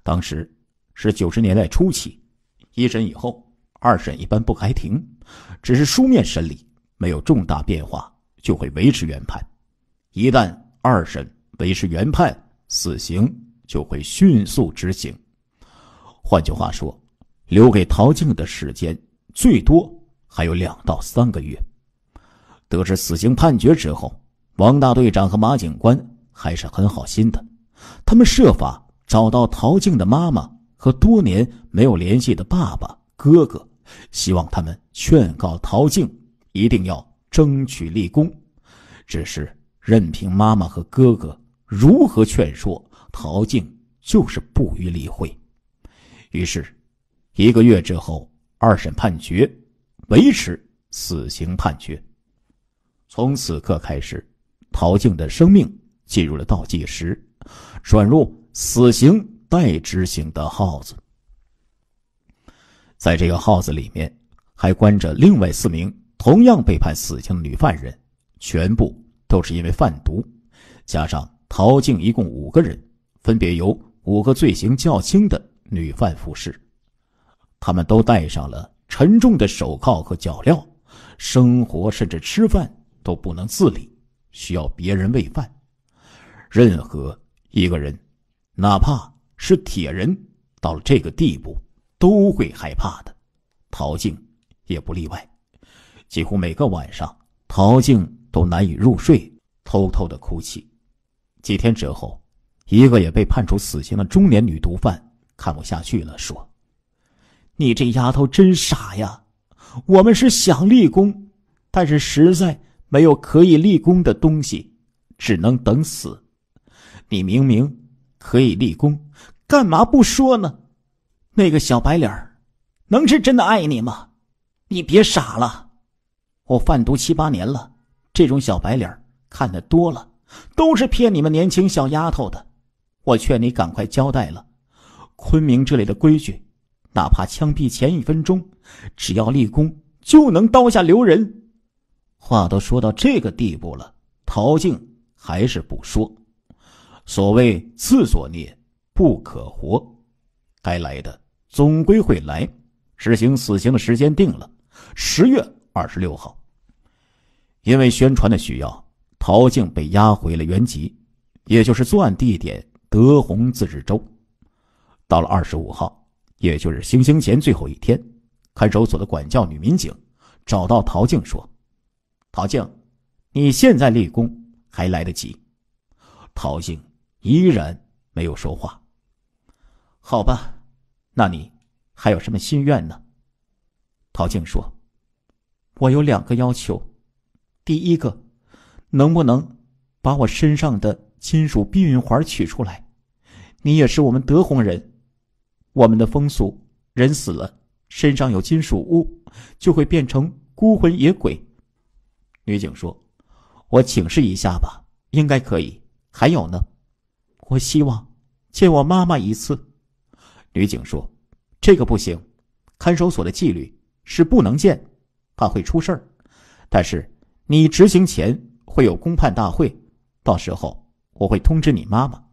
当时是九十年代初期，一审以后，二审一般不开庭，只是书面审理，没有重大变化就会维持原判。一旦二审维持原判，死刑就会迅速执行。换句话说，留给陶静的时间最多还有两到三个月。得知死刑判决之后，王大队长和马警官还是很好心的，他们设法找到陶静的妈妈和多年没有联系的爸爸、哥哥，希望他们劝告陶静一定要争取立功。只是任凭妈妈和哥哥如何劝说，陶静就是不予理会。于是，一个月之后，二审判决维持死刑判决。从此刻开始，陶静的生命进入了倒计时，转入死刑待执行的号子。在这个号子里面，还关着另外四名同样被判死刑的女犯人，全部都是因为贩毒。加上陶静，一共五个人，分别由五个罪行较轻的女犯服侍。他们都戴上了沉重的手铐和脚镣，生活甚至吃饭。都不能自理，需要别人喂饭。任何一个人，哪怕是铁人，到了这个地步都会害怕的。陶静也不例外。几乎每个晚上，陶静都难以入睡，偷偷的哭泣。几天之后，一个也被判处死刑的中年女毒贩看不下去了，说：“你这丫头真傻呀！我们是想立功，但是实在……”没有可以立功的东西，只能等死。你明明可以立功，干嘛不说呢？那个小白脸儿，能是真的爱你吗？你别傻了！我贩毒七八年了，这种小白脸儿看得多了，都是骗你们年轻小丫头的。我劝你赶快交代了。昆明这里的规矩，哪怕枪毙前一分钟，只要立功，就能刀下留人。话都说到这个地步了，陶静还是不说。所谓自作孽不可活，该来的总归会来。执行死刑的时间定了，十月二十六号。因为宣传的需要，陶静被押回了原籍，也就是作案地点德宏自治州。到了二十五号，也就是行刑前最后一天，看守所的管教女民警找到陶静说。陶静，你现在立功还来得及。陶静依然没有说话。好吧，那你还有什么心愿呢？陶静说：“我有两个要求。第一个，能不能把我身上的金属避孕环取出来？你也是我们德宏人，我们的风俗，人死了身上有金属物，就会变成孤魂野鬼。”女警说：“我请示一下吧，应该可以。还有呢，我希望见我妈妈一次。”女警说：“这个不行，看守所的纪律是不能见，怕会出事儿。但是你执行前会有公判大会，到时候我会通知你妈妈。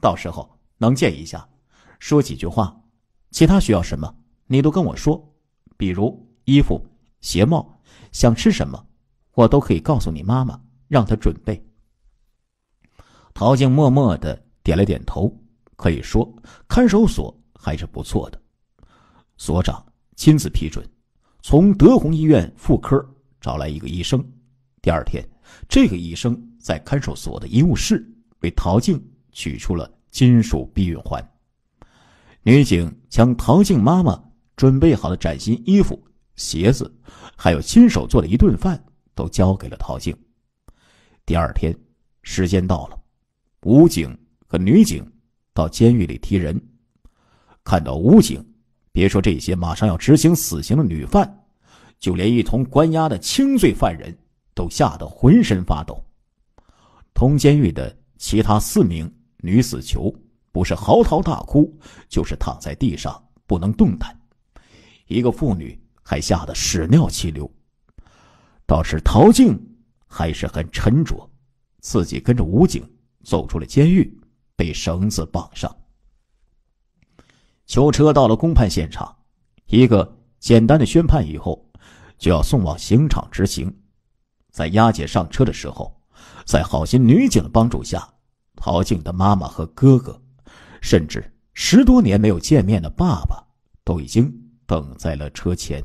到时候能见一下，说几句话。其他需要什么，你都跟我说。比如衣服、鞋帽，想吃什么。”我都可以告诉你妈妈，让她准备。陶静默默地点了点头。可以说，看守所还是不错的。所长亲自批准，从德宏医院妇科找来一个医生。第二天，这个医生在看守所的医务室为陶静取出了金属避孕环。女警将陶静妈妈准备好的崭新衣服、鞋子，还有亲手做的一顿饭。都交给了陶静。第二天，时间到了，武警和女警到监狱里提人。看到武警，别说这些马上要执行死刑的女犯，就连一同关押的轻罪犯人都吓得浑身发抖。同监狱的其他四名女死囚，不是嚎啕大哭，就是躺在地上不能动弹。一个妇女还吓得屎尿齐流。倒是陶静还是很沉着，自己跟着武警走出了监狱，被绳子绑上。囚车到了公判现场，一个简单的宣判以后，就要送往刑场执行。在押解上车的时候，在好心女警的帮助下，陶静的妈妈和哥哥，甚至十多年没有见面的爸爸，都已经等在了车前。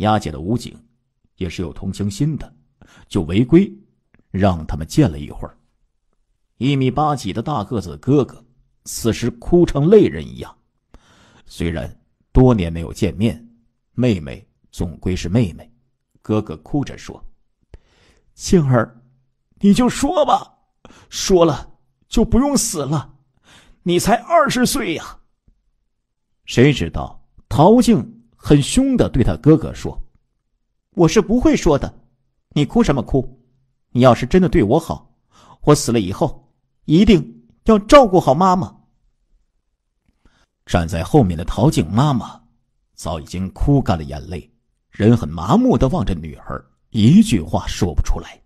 押解的武警。也是有同情心的，就违规让他们见了一会儿。一米八几的大个子哥哥此时哭成泪人一样。虽然多年没有见面，妹妹总归是妹妹。哥哥哭着说：“静儿，你就说吧，说了就不用死了。你才二十岁呀！”谁知道陶静很凶的对他哥哥说。我是不会说的，你哭什么哭？你要是真的对我好，我死了以后，一定要照顾好妈妈。站在后面的陶静妈妈，早已经哭干了眼泪，人很麻木的望着女儿，一句话说不出来。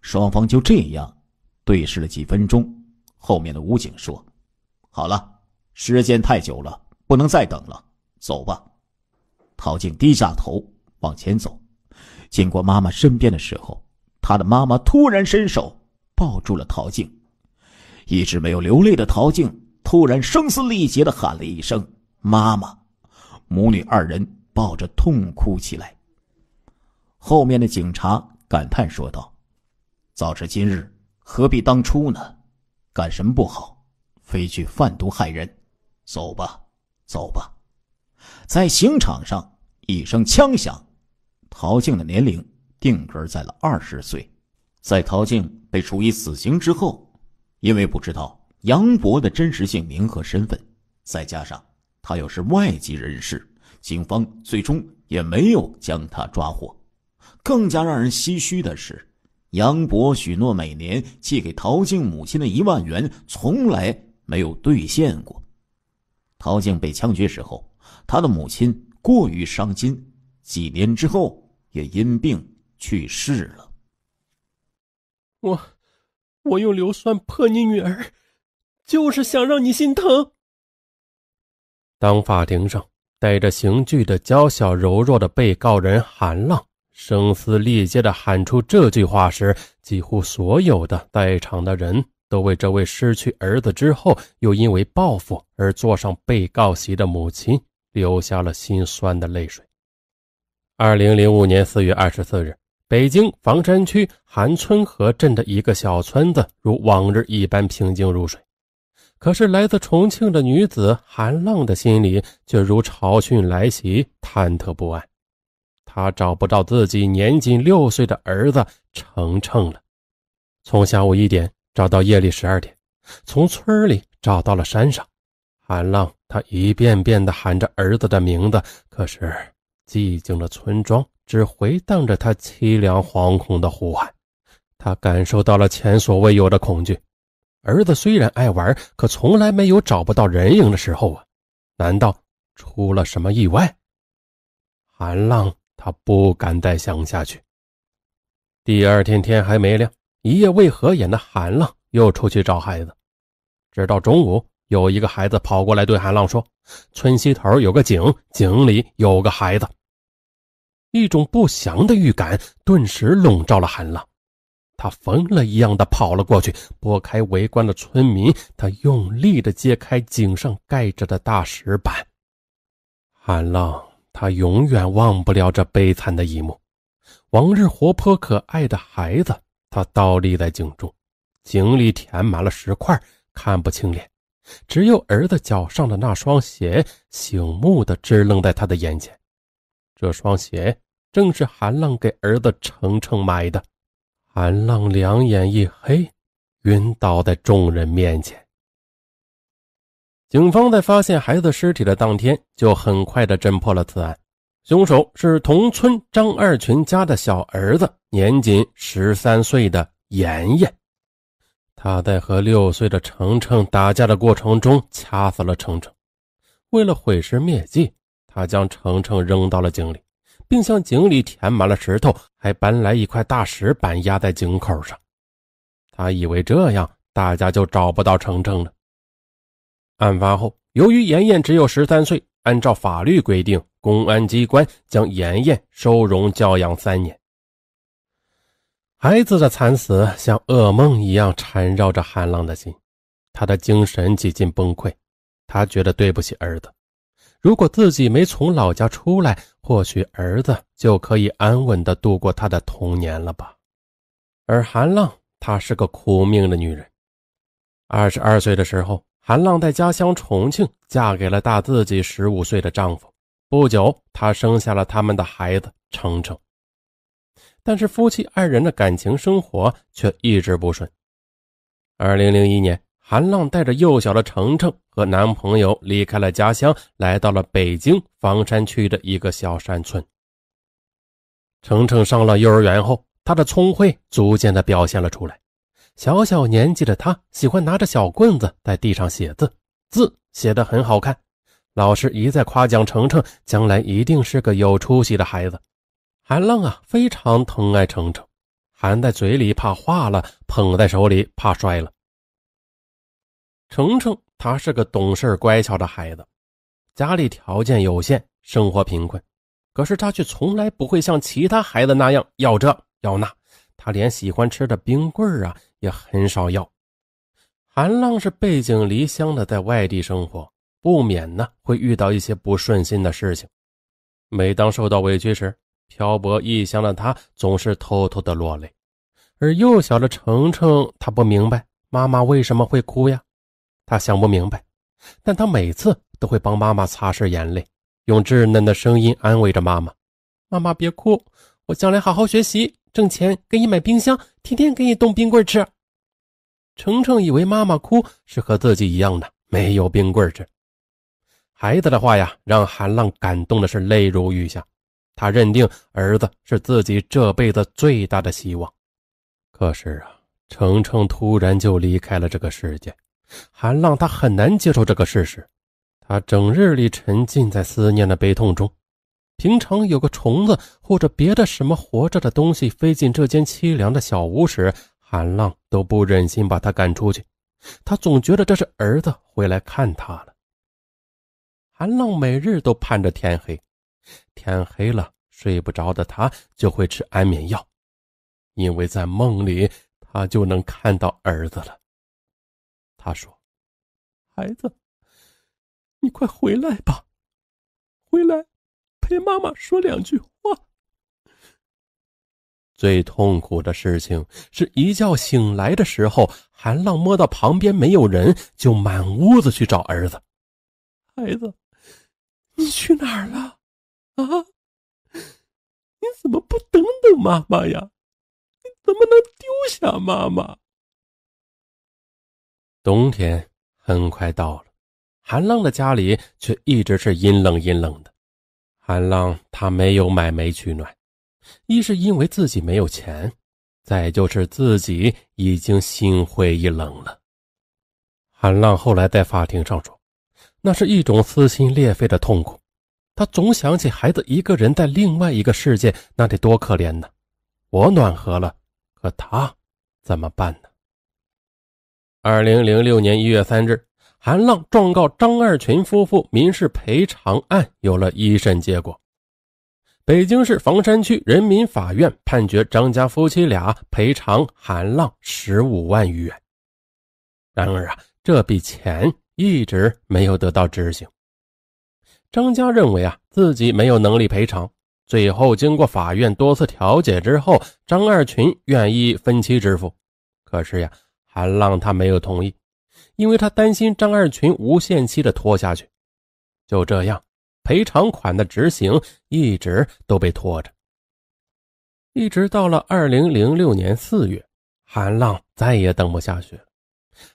双方就这样对视了几分钟，后面的武警说：“好了，时间太久了，不能再等了，走吧。”陶静低下头。往前走，经过妈妈身边的时候，他的妈妈突然伸手抱住了陶静。一直没有流泪的陶静突然声嘶力竭的喊了一声“妈妈”，母女二人抱着痛哭起来。后面的警察感叹说道：“早知今日，何必当初呢？干什么不好，非去贩毒害人？走吧，走吧。”在刑场上，一声枪响。陶静的年龄定格在了二十岁，在陶静被处以死刑之后，因为不知道杨博的真实姓名和身份，再加上他又是外籍人士，警方最终也没有将他抓获。更加让人唏嘘的是，杨博许诺每年寄给陶静母亲的一万元，从来没有兑现过。陶静被枪决时候，他的母亲过于伤心。几年之后，也因病去世了。
我，我用硫酸泼你女儿，就是想让你心疼。当法庭上带着刑具的娇小柔弱的被告人韩浪声嘶力竭的喊出这句话时，几乎所有的在场的人都为这位失去儿子之后又因为报复而坐上被告席的母亲流下了心酸的泪水。二零零五年四月二十四日，北京房山区韩村河镇的一个小村子，如往日一般平静如水。可是，来自重庆的女子韩浪的心里却如潮汛来袭，忐忑不安。她找不到自己年仅六岁的儿子程程了。从下午一点找到夜里十二点，从村里找到了山上，韩浪他一遍遍地喊着儿子的名字，可是。寂静的村庄只回荡着他凄凉惶恐的呼喊，他感受到了前所未有的恐惧。儿子虽然爱玩，可从来没有找不到人影的时候啊！难道出了什么意外？韩浪他不敢再想下去。第二天天还没亮，一夜未合眼的韩浪又出去找孩子。直到中午，有一个孩子跑过来对韩浪说：“村西头有个井，井里有个孩子。”一种不祥的预感顿时笼罩了韩浪，他疯了一样的跑了过去，拨开围观的村民，他用力的揭开井上盖着的大石板。韩浪，他永远忘不了这悲惨的一幕：往日活泼可爱的孩子，他倒立在井中，井里填满了石块，看不清脸，只有儿子脚上的那双鞋，醒目的支棱在他的眼前。这双鞋正是韩浪给儿子程程买的。韩浪两眼一黑，晕倒在众人面前。警方在发现孩子尸体的当天就很快的侦破了此案，凶手是同村张二群家的小儿子，年仅十三岁的妍妍。他在和六岁的程程打架的过程中掐死了程程，为了毁尸灭迹。他将程程扔到了井里，并向井里填满了石头，还搬来一块大石板压在井口上。他以为这样大家就找不到程程了。案发后，由于妍妍只有十三岁，按照法律规定，公安机关将妍妍收容教养三年。孩子的惨死像噩梦一样缠绕着韩浪的心，他的精神几近崩溃，他觉得对不起儿子。如果自己没从老家出来，或许儿子就可以安稳的度过他的童年了吧。而韩浪，她是个苦命的女人。二十二岁的时候，韩浪在家乡重庆嫁给了大自己十五岁的丈夫。不久，她生下了他们的孩子程程。但是，夫妻二人的感情生活却一直不顺。二零零一年。韩浪带着幼小的程程和男朋友离开了家乡，来到了北京房山区的一个小山村。程程上了幼儿园后，他的聪慧逐渐的表现了出来。小小年纪的他，喜欢拿着小棍子在地上写字，字写的很好看。老师一再夸奖程程，将来一定是个有出息的孩子。韩浪啊，非常疼爱程程，含在嘴里怕化了，捧在手里怕摔了。程程他是个懂事乖巧的孩子，家里条件有限，生活贫困，可是他却从来不会像其他孩子那样要这要那，他连喜欢吃的冰棍啊也很少要。韩浪是背井离乡的在外地生活，不免呢会遇到一些不顺心的事情。每当受到委屈时，漂泊异乡的他总是偷偷的落泪，而幼小的程程他不明白妈妈为什么会哭呀。他想不明白，但他每次都会帮妈妈擦拭眼泪，用稚嫩的声音安慰着妈妈：“妈妈别哭，我将来好好学习，挣钱给你买冰箱，天天给你冻冰棍吃。”程程以为妈妈哭是和自己一样的，没有冰棍吃。孩子的话呀，让韩浪感动的是泪如雨下。他认定儿子是自己这辈子最大的希望。可是啊，程程突然就离开了这个世界。韩浪他很难接受这个事实，他整日里沉浸在思念的悲痛中。平常有个虫子或者别的什么活着的东西飞进这间凄凉的小屋时，韩浪都不忍心把它赶出去。他总觉得这是儿子回来看他了。韩浪每日都盼着天黑，天黑了睡不着的他就会吃安眠药，因为在梦里他就能看到儿子了。他说：“孩子，你快回来吧，回来陪妈妈说两句话。”最痛苦的事情是一觉醒来的时候，韩浪摸到旁边没有人，就满屋子去找儿子。孩子，你去哪儿了？啊！你怎么不等等妈妈呀？你怎么能丢下妈妈？冬天很快到了，韩浪的家里却一直是阴冷阴冷的。韩浪他没有买煤取暖，一是因为自己没有钱，再就是自己已经心灰意冷了。韩浪后来在法庭上说：“那是一种撕心裂肺的痛苦，他总想起孩子一个人在另外一个世界，那得多可怜呢！我暖和了，可他怎么办呢？”二零零六年一月三日，韩浪状告张二群夫妇民事赔偿案有了一审结果。北京市房山区人民法院判决张家夫妻俩赔偿韩浪十五万余元。然而啊，这笔钱一直没有得到执行。张家认为啊自己没有能力赔偿，最后经过法院多次调解之后，张二群愿意分期支付。可是呀。韩浪他没有同意，因为他担心张二群无限期的拖下去。就这样，赔偿款的执行一直都被拖着。一直到了二零零六年四月，韩浪再也等不下去了，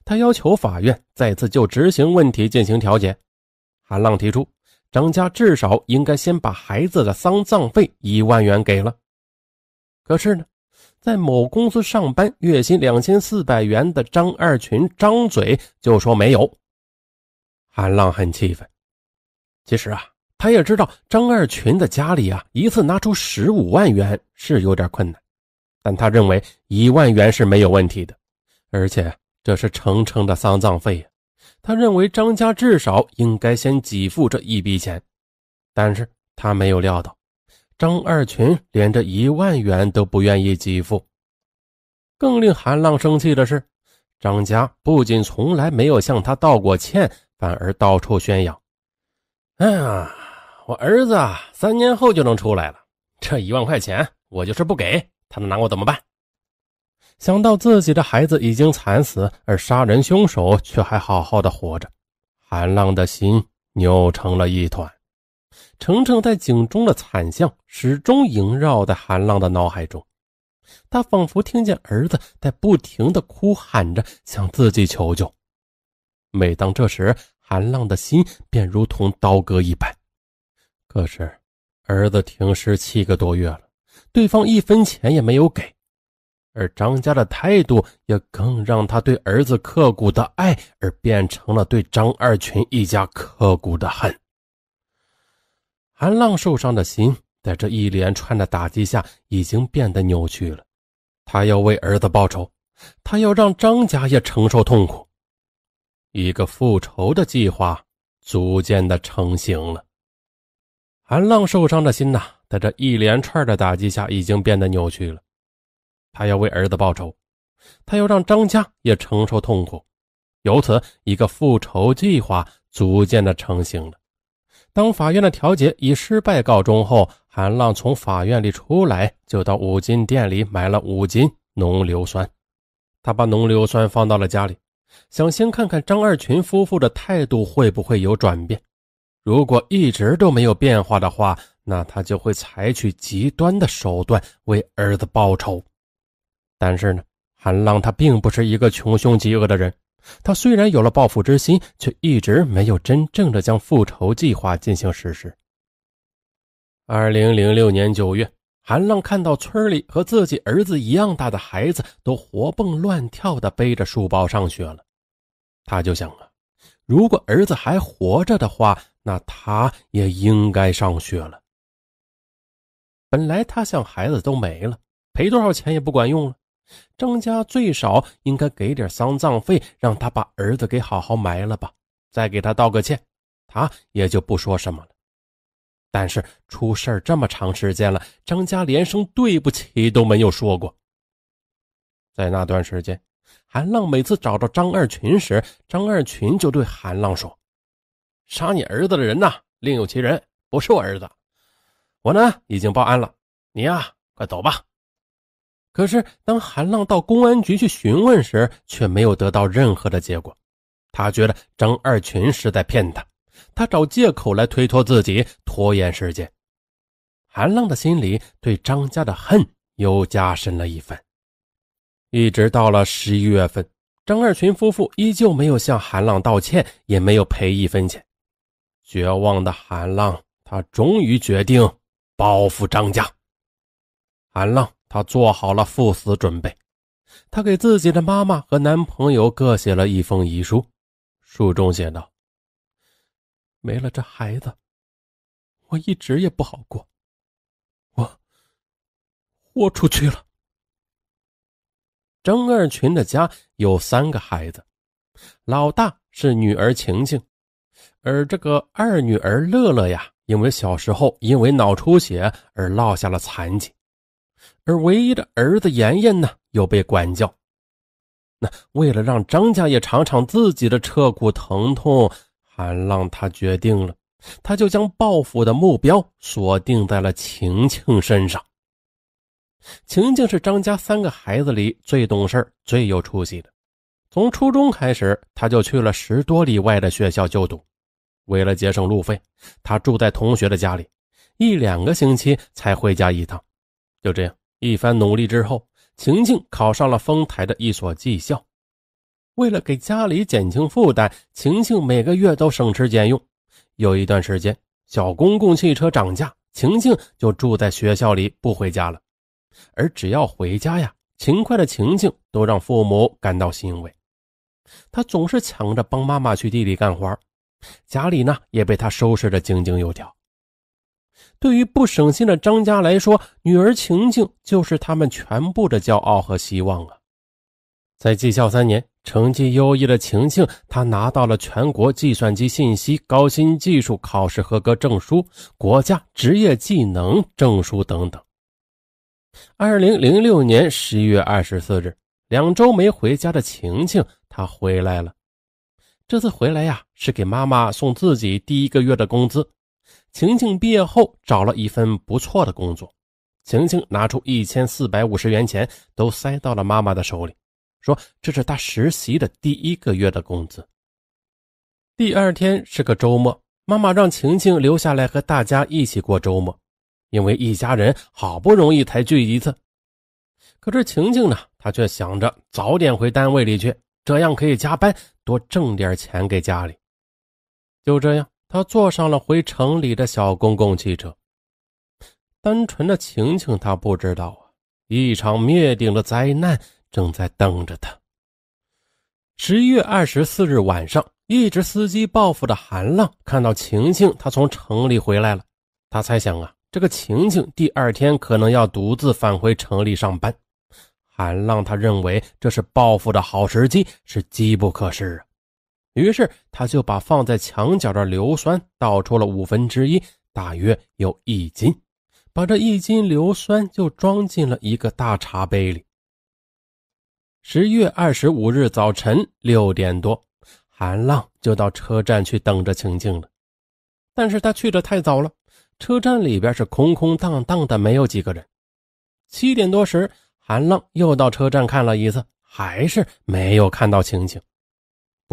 他要求法院再次就执行问题进行调解。韩浪提出，张家至少应该先把孩子的丧葬费一万元给了。可是呢？在某公司上班，月薪两千四百元的张二群张嘴就说没有。韩浪很气愤。其实啊，他也知道张二群的家里啊，一次拿出十五万元是有点困难，但他认为一万元是没有问题的，而且这是程程的丧葬费，他认为张家至少应该先给付这一笔钱，但是他没有料到。张二群连这一万元都不愿意给付。更令韩浪生气的是，张家不仅从来没有向他道过歉，反而到处宣扬：“哎呀，我儿子三年后就能出来了，这一万块钱我就是不给他，能拿我怎么办？”想到自己的孩子已经惨死，而杀人凶手却还好好的活着，韩浪的心扭成了一团。程程在井中的惨象始终萦绕在韩浪的脑海中，他仿佛听见儿子在不停的哭喊着向自己求救。每当这时，韩浪的心便如同刀割一般。可是，儿子停尸七个多月了，对方一分钱也没有给，而张家的态度也更让他对儿子刻骨的爱，而变成了对张二群一家刻骨的恨。韩浪受伤的心，在这一连串的打击下，已经变得扭曲了。他要为儿子报仇，他要让张家也承受痛苦。一个复仇的计划逐渐的成型了。韩浪受伤的心呐，在这一连串的打击下，已经变得扭曲了。他要为儿子报仇，他要让张家也承受痛苦。由此，一个复仇计划逐渐的成型了。当法院的调解以失败告终后，韩浪从法院里出来，就到五金店里买了五斤浓硫酸。他把浓硫酸放到了家里，想先看看张二群夫妇的态度会不会有转变。如果一直都没有变化的话，那他就会采取极端的手段为儿子报仇。但是呢，韩浪他并不是一个穷凶极恶的人。他虽然有了报复之心，却一直没有真正的将复仇计划进行实施。二零零六年九月，韩浪看到村里和自己儿子一样大的孩子都活蹦乱跳的背着书包上学了，他就想啊，如果儿子还活着的话，那他也应该上学了。本来他想，孩子都没了，赔多少钱也不管用了。张家最少应该给点丧葬费，让他把儿子给好好埋了吧，再给他道个歉，他也就不说什么了。但是出事这么长时间了，张家连声对不起都没有说过。在那段时间，韩浪每次找到张二群时，张二群就对韩浪说：“杀你儿子的人呐，另有其人，不是我儿子。我呢，已经报案了，你呀，快走吧。”可是，当韩浪到公安局去询问时，却没有得到任何的结果。他觉得张二群是在骗他，他找借口来推脱自己，拖延时间。韩浪的心里对张家的恨又加深了一分。一直到了十一月份，张二群夫妇依旧没有向韩浪道歉，也没有赔一分钱。绝望的韩浪，他终于决定报复张家。韩浪。他做好了赴死准备，他给自己的妈妈和男朋友各写了一封遗书，书中写道：“没了这孩子，我一直也不好过，我豁出去了。”张二群的家有三个孩子，老大是女儿晴晴，而这个二女儿乐乐呀，因为小时候因为脑出血而落下了残疾。而唯一的儿子妍妍呢，又被管教。那为了让张家也尝尝自己的彻骨疼痛，韩浪他决定了，他就将报复的目标锁定在了晴晴身上。晴晴是张家三个孩子里最懂事、最有出息的。从初中开始，他就去了十多里外的学校就读。为了节省路费，他住在同学的家里，一两个星期才回家一趟。就这样。一番努力之后，晴晴考上了丰台的一所技校。为了给家里减轻负担，晴晴每个月都省吃俭用。有一段时间，小公共汽车涨价，晴晴就住在学校里不回家了。而只要回家呀，勤快的晴晴都让父母感到欣慰。他总是抢着帮妈妈去地里干活，家里呢也被他收拾得井井有条。对于不省心的张家来说，女儿晴晴就是他们全部的骄傲和希望啊！在技校三年，成绩优异的晴晴，她拿到了全国计算机信息高新技术考试合格证书、国家职业技能证书等等。二零零六年十一月二十四日，两周没回家的晴晴，她回来了。这次回来呀，是给妈妈送自己第一个月的工资。晴晴毕业后找了一份不错的工作，晴晴拿出一千四百五十元钱，都塞到了妈妈的手里，说：“这是她实习的第一个月的工资。”第二天是个周末，妈妈让晴晴留下来和大家一起过周末，因为一家人好不容易才聚一次。可是晴晴呢，她却想着早点回单位里去，这样可以加班多挣点钱给家里。就这样。他坐上了回城里的小公共汽车。单纯的晴晴，他不知道啊，一场灭顶的灾难正在等着他。十一月二十四日晚上，一直伺机报复的韩浪看到晴晴，他从城里回来了。他猜想啊，这个晴晴第二天可能要独自返回城里上班。韩浪他认为这是报复的好时机，是机不可失啊。于是他就把放在墙角的硫酸倒出了五分之一，大约有一斤，把这一斤硫酸就装进了一个大茶杯里。十月二十五日早晨六点多，韩浪就到车站去等着晴晴了。但是他去的太早了，车站里边是空空荡荡的，没有几个人。七点多时，韩浪又到车站看了一次，还是没有看到晴晴。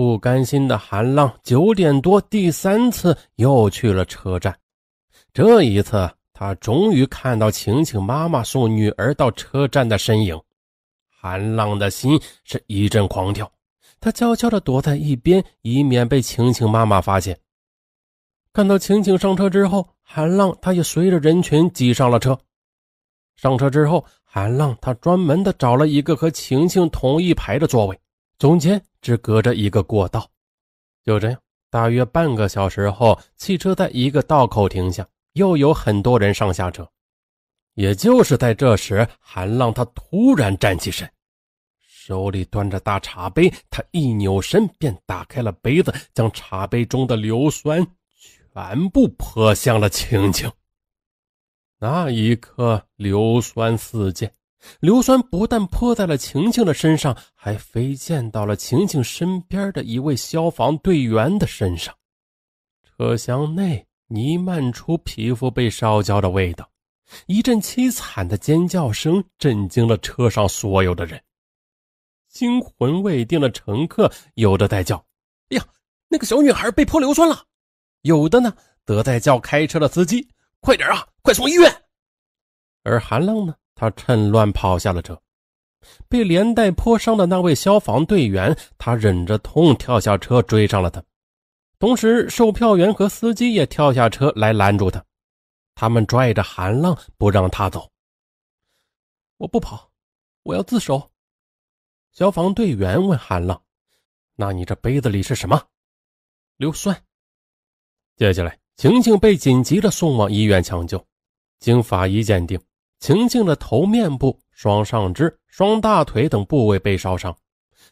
不甘心的韩浪九点多第三次又去了车站，这一次他终于看到晴晴妈妈送女儿到车站的身影，韩浪的心是一阵狂跳，他悄悄的躲在一边，以免被晴晴妈妈发现。看到晴晴上车之后，韩浪他也随着人群挤上了车。上车之后，韩浪他专门的找了一个和晴晴同一排的座位。中间只隔着一个过道，就这样，大约半个小时后，汽车在一个道口停下，又有很多人上下车。也就是在这时，韩浪他突然站起身，手里端着大茶杯，他一扭身便打开了杯子，将茶杯中的硫酸全部泼向了青青。那一刻，硫酸四溅。硫酸不但泼在了晴晴的身上，还飞溅到了晴晴身边的一位消防队员的身上。车厢内弥漫出皮肤被烧焦的味道，一阵凄惨的尖叫声震惊了车上所有的人。惊魂未定的乘客有的在叫：“哎呀，那个小女孩被泼硫酸了！”有的呢，得在叫开车的司机：“快点啊，快送医院！”而韩浪呢？他趁乱跑下了车，被连带泼伤的那位消防队员，他忍着痛跳下车追上了他。同时，售票员和司机也跳下车来拦住他，他们拽着韩浪不让他走。我不跑，我要自首。消防队员问韩浪：“那你这杯子里是什么？”硫酸。接下来，晴晴被紧急的送往医院抢救，经法医鉴定。晴晴的头、面部、双上肢、双大腿等部位被烧伤，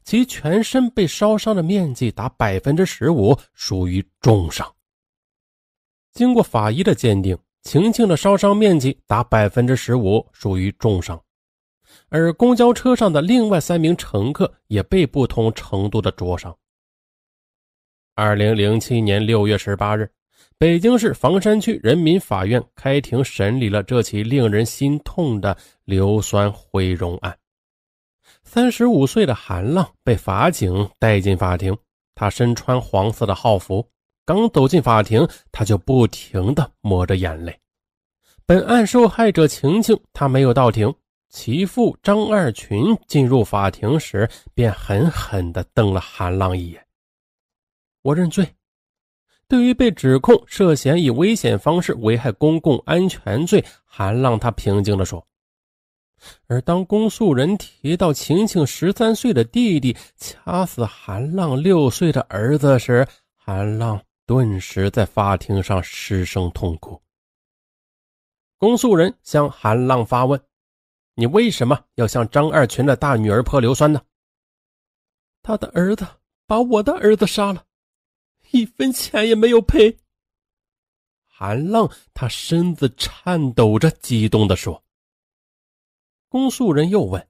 其全身被烧伤的面积达百分之十五，属于重伤。经过法医的鉴定，晴晴的烧伤面积达百分之十五，属于重伤。而公交车上的另外三名乘客也被不同程度的灼伤。二零零七年六月十八日。北京市房山区人民法院开庭审理了这起令人心痛的硫酸毁容案。三十五岁的韩浪被法警带进法庭，他身穿黄色的号服，刚走进法庭，他就不停地抹着眼泪。本案受害者晴晴她没有到庭，其父张二群进入法庭时便狠狠地瞪了韩浪一眼：“我认罪。”对于被指控涉嫌以危险方式危害公共安全罪，韩浪他平静地说。而当公诉人提到晴晴十三岁的弟弟掐死韩浪六岁的儿子时，韩浪顿时在法庭上失声痛哭。公诉人向韩浪发问：“你为什么要向张二群的大女儿泼硫酸呢？”“他的儿子把我的儿子杀了。”一分钱也没有赔。韩浪他身子颤抖着，激动的说：“公诉人又问，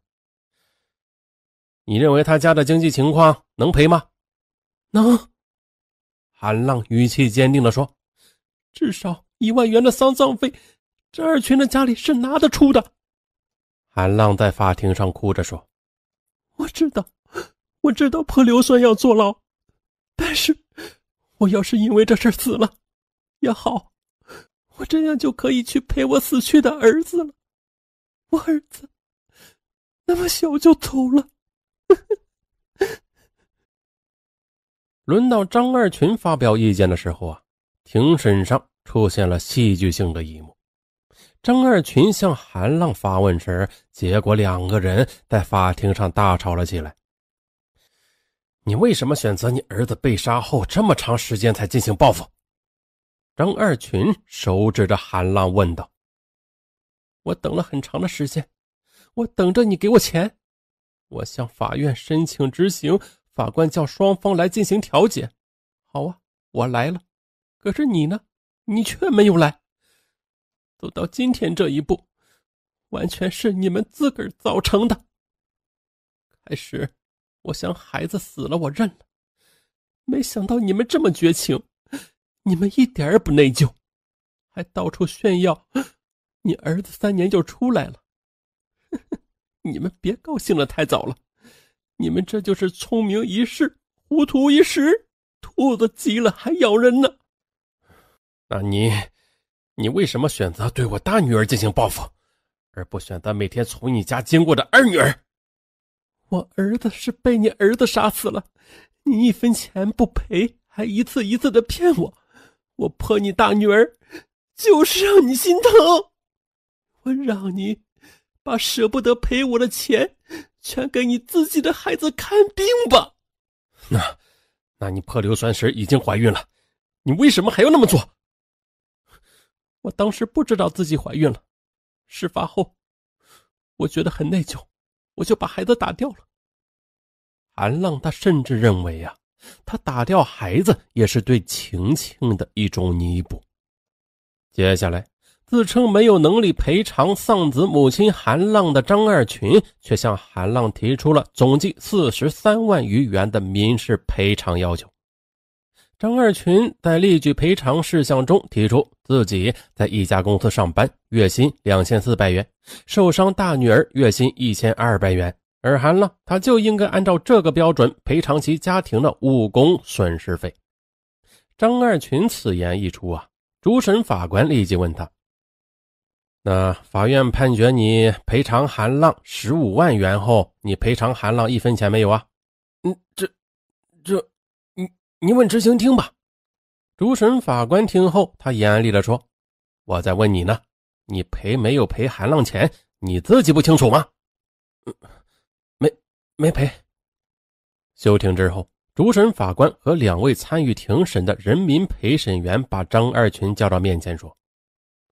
你认为他家的经济情况能赔吗？能。”韩浪语气坚定的说：“至少一万元的丧葬费，这二群的家里是拿得出的。”韩浪在法庭上哭着说：“我知道，我知道泼硫酸要坐牢，但是。”我要是因为这事死了，也好，我这样就可以去陪我死去的儿子了。我儿子那么小就走了。轮到张二群发表意见的时候啊，庭审上出现了戏剧性的一幕。张二群向韩浪发问时，结果两个人在法庭上大吵了起来。你为什么选择你儿子被杀后这么长时间才进行报复？张二群手指着韩浪问道：“我等了很长的时间，我等着你给我钱，我向法院申请执行，法官叫双方来进行调解。好啊，我来了，可是你呢？你却没有来。走到今天这一步，完全是你们自个儿造成的。开始。”我想孩子死了，我认了。没想到你们这么绝情，你们一点也不内疚，还到处炫耀。你儿子三年就出来了，你们别高兴的太早了。你们这就是聪明一世，糊涂一时。兔子急了还咬人呢。那你，你为什么选择对我大女儿进行报复，而不选择每天从你家经过的二女儿？我儿子是被你儿子杀死了，你一分钱不赔，还一次一次的骗我，我泼你大女儿，就是让你心疼，我让你把舍不得赔我的钱，全给你自己的孩子看病吧。那，那你泼硫酸时已经怀孕了，你为什么还要那么做？我当时不知道自己怀孕了，事发后，我觉得很内疚。我就把孩子打掉了。韩浪他甚至认为呀，他打掉孩子也是对晴晴的一种弥补。接下来，自称没有能力赔偿丧子母亲韩浪的张二群，却向韩浪提出了总计四十三万余元的民事赔偿要求。张二群在列举赔偿事项中提出，自己在一家公司上班，月薪两千四百元；受伤大女儿月薪一千二百元。而韩浪，他就应该按照这个标准赔偿其家庭的误工损失费。张二群此言一出啊，主审法官立即问他：“那法院判决你赔偿韩浪十五万元后，你赔偿韩浪一分钱没有啊？”“嗯，这，这。”你问执行厅吧。主审法官听后，他严厉地说：“我在问你呢，你赔没有赔韩浪钱？你自己不清楚吗？”“嗯，没，没赔。”休庭之后，主审法官和两位参与庭审的人民陪审员把张二群叫到面前说：“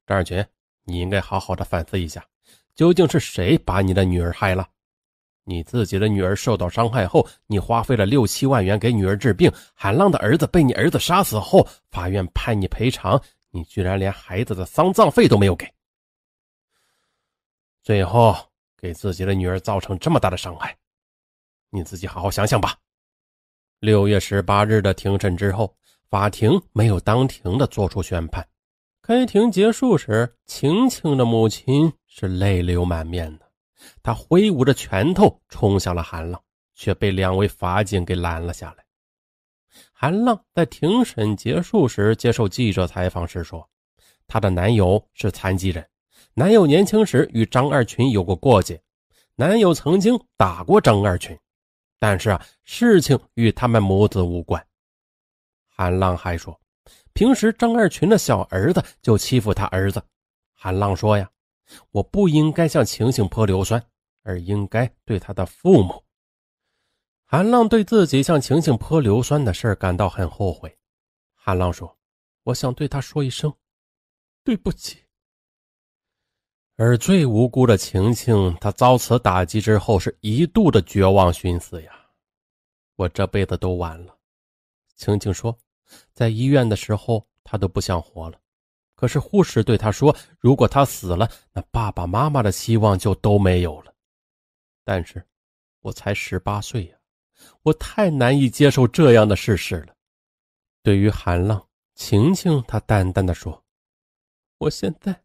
张二群，你应该好好的反思一下，究竟是谁把你的女儿害了？”你自己的女儿受到伤害后，你花费了六七万元给女儿治病；海浪的儿子被你儿子杀死后，法院判你赔偿，你居然连孩子的丧葬费都没有给，最后给自己的女儿造成这么大的伤害，你自己好好想想吧。六月十八日的庭审之后，法庭没有当庭的作出宣判。开庭结束时，晴晴的母亲是泪流满面的。他挥舞着拳头冲向了韩浪，却被两位法警给拦了下来。韩浪在庭审结束时接受记者采访时说：“她的男友是残疾人，男友年轻时与张二群有过过节，男友曾经打过张二群，但是啊，事情与他们母子无关。”韩浪还说：“平时张二群的小儿子就欺负他儿子。”韩浪说：“呀。”我不应该向晴晴泼硫酸，而应该对她的父母。韩浪对自己向晴晴泼硫酸的事儿感到很后悔。韩浪说：“我想对她说一声对不起。”而最无辜的晴晴，她遭此打击之后是一度的绝望寻死呀！我这辈子都完了。晴晴说，在医院的时候，她都不想活了。可是护士对他说：“如果他死了，那爸爸妈妈的希望就都没有了。”但是，我才十八岁呀，我太难以接受这样的事实了。对于韩浪、晴晴，他淡淡的说：“我现在，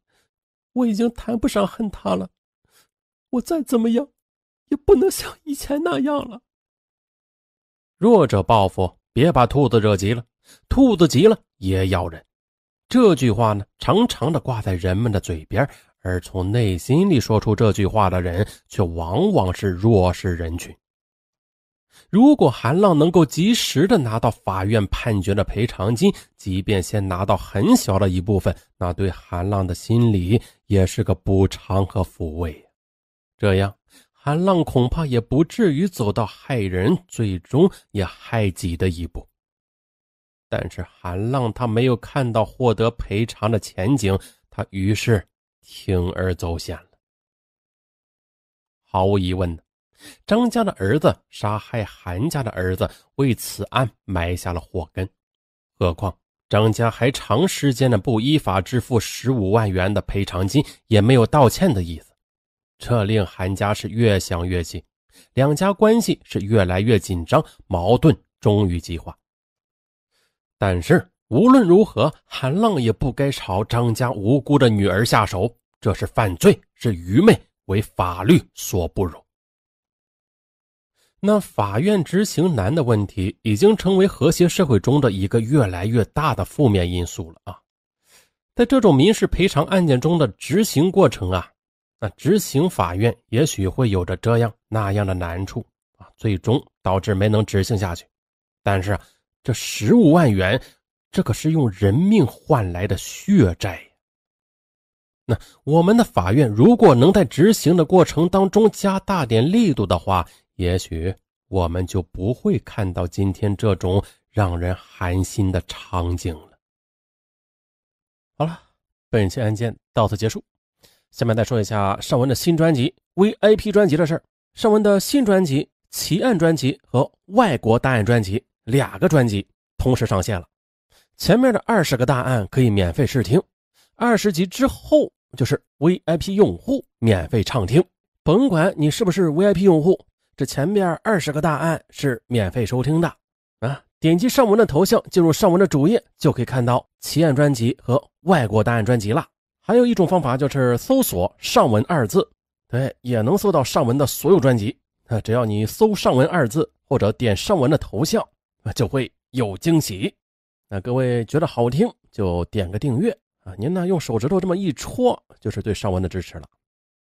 我已经谈不上恨他了。我再怎么样，也不能像以前那样了。”弱者报复，别把兔子惹急了，兔子急了也咬人。这句话呢，常常的挂在人们的嘴边，而从内心里说出这句话的人，却往往是弱势人群。如果韩浪能够及时的拿到法院判决的赔偿金，即便先拿到很小的一部分，那对韩浪的心理也是个补偿和抚慰。这样，韩浪恐怕也不至于走到害人，最终也害己的一步。但是韩浪他没有看到获得赔偿的前景，他于是铤而走险了。毫无疑问，张家的儿子杀害韩家的儿子，为此案埋下了祸根。何况张家还长时间的不依法支付十五万元的赔偿金，也没有道歉的意思，这令韩家是越想越气，两家关系是越来越紧张，矛盾终于激化。但是无论如何，韩浪也不该朝张家无辜的女儿下手，这是犯罪，是愚昧，为法律所不容。那法院执行难的问题已经成为和谐社会中的一个越来越大的负面因素了啊！在这种民事赔偿案件中的执行过程啊，那执行法院也许会有着这样那样的难处啊，最终导致没能执行下去。但是，这十五万元，这可是用人命换来的血债。那我们的法院如果能在执行的过程当中加大点力度的话，也许我们就不会看到今天这种让人寒心的场景了。好了，本期案件到此结束。下面再说一下尚文的新专辑 VIP 专辑的事儿。尚文的新专辑《奇案专辑》和《外国大案专辑》。两个专辑同时上线了，前面的二十个大案可以免费试听，二十集之后就是 VIP 用户免费畅听。甭管你是不是 VIP 用户，这前面二十个大案是免费收听的啊！点击上文的头像，进入上文的主页，就可以看到奇案专辑和外国大案专辑了。还有一种方法就是搜索“上文”二字，对，也能搜到上文的所有专辑。啊，只要你搜“上文”二字，或者点上文的头像。啊，就会有惊喜。那各位觉得好听，就点个订阅啊。您呢，用手指头这么一戳，就是对上文的支持了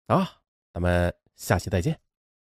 啊。咱们下期再见。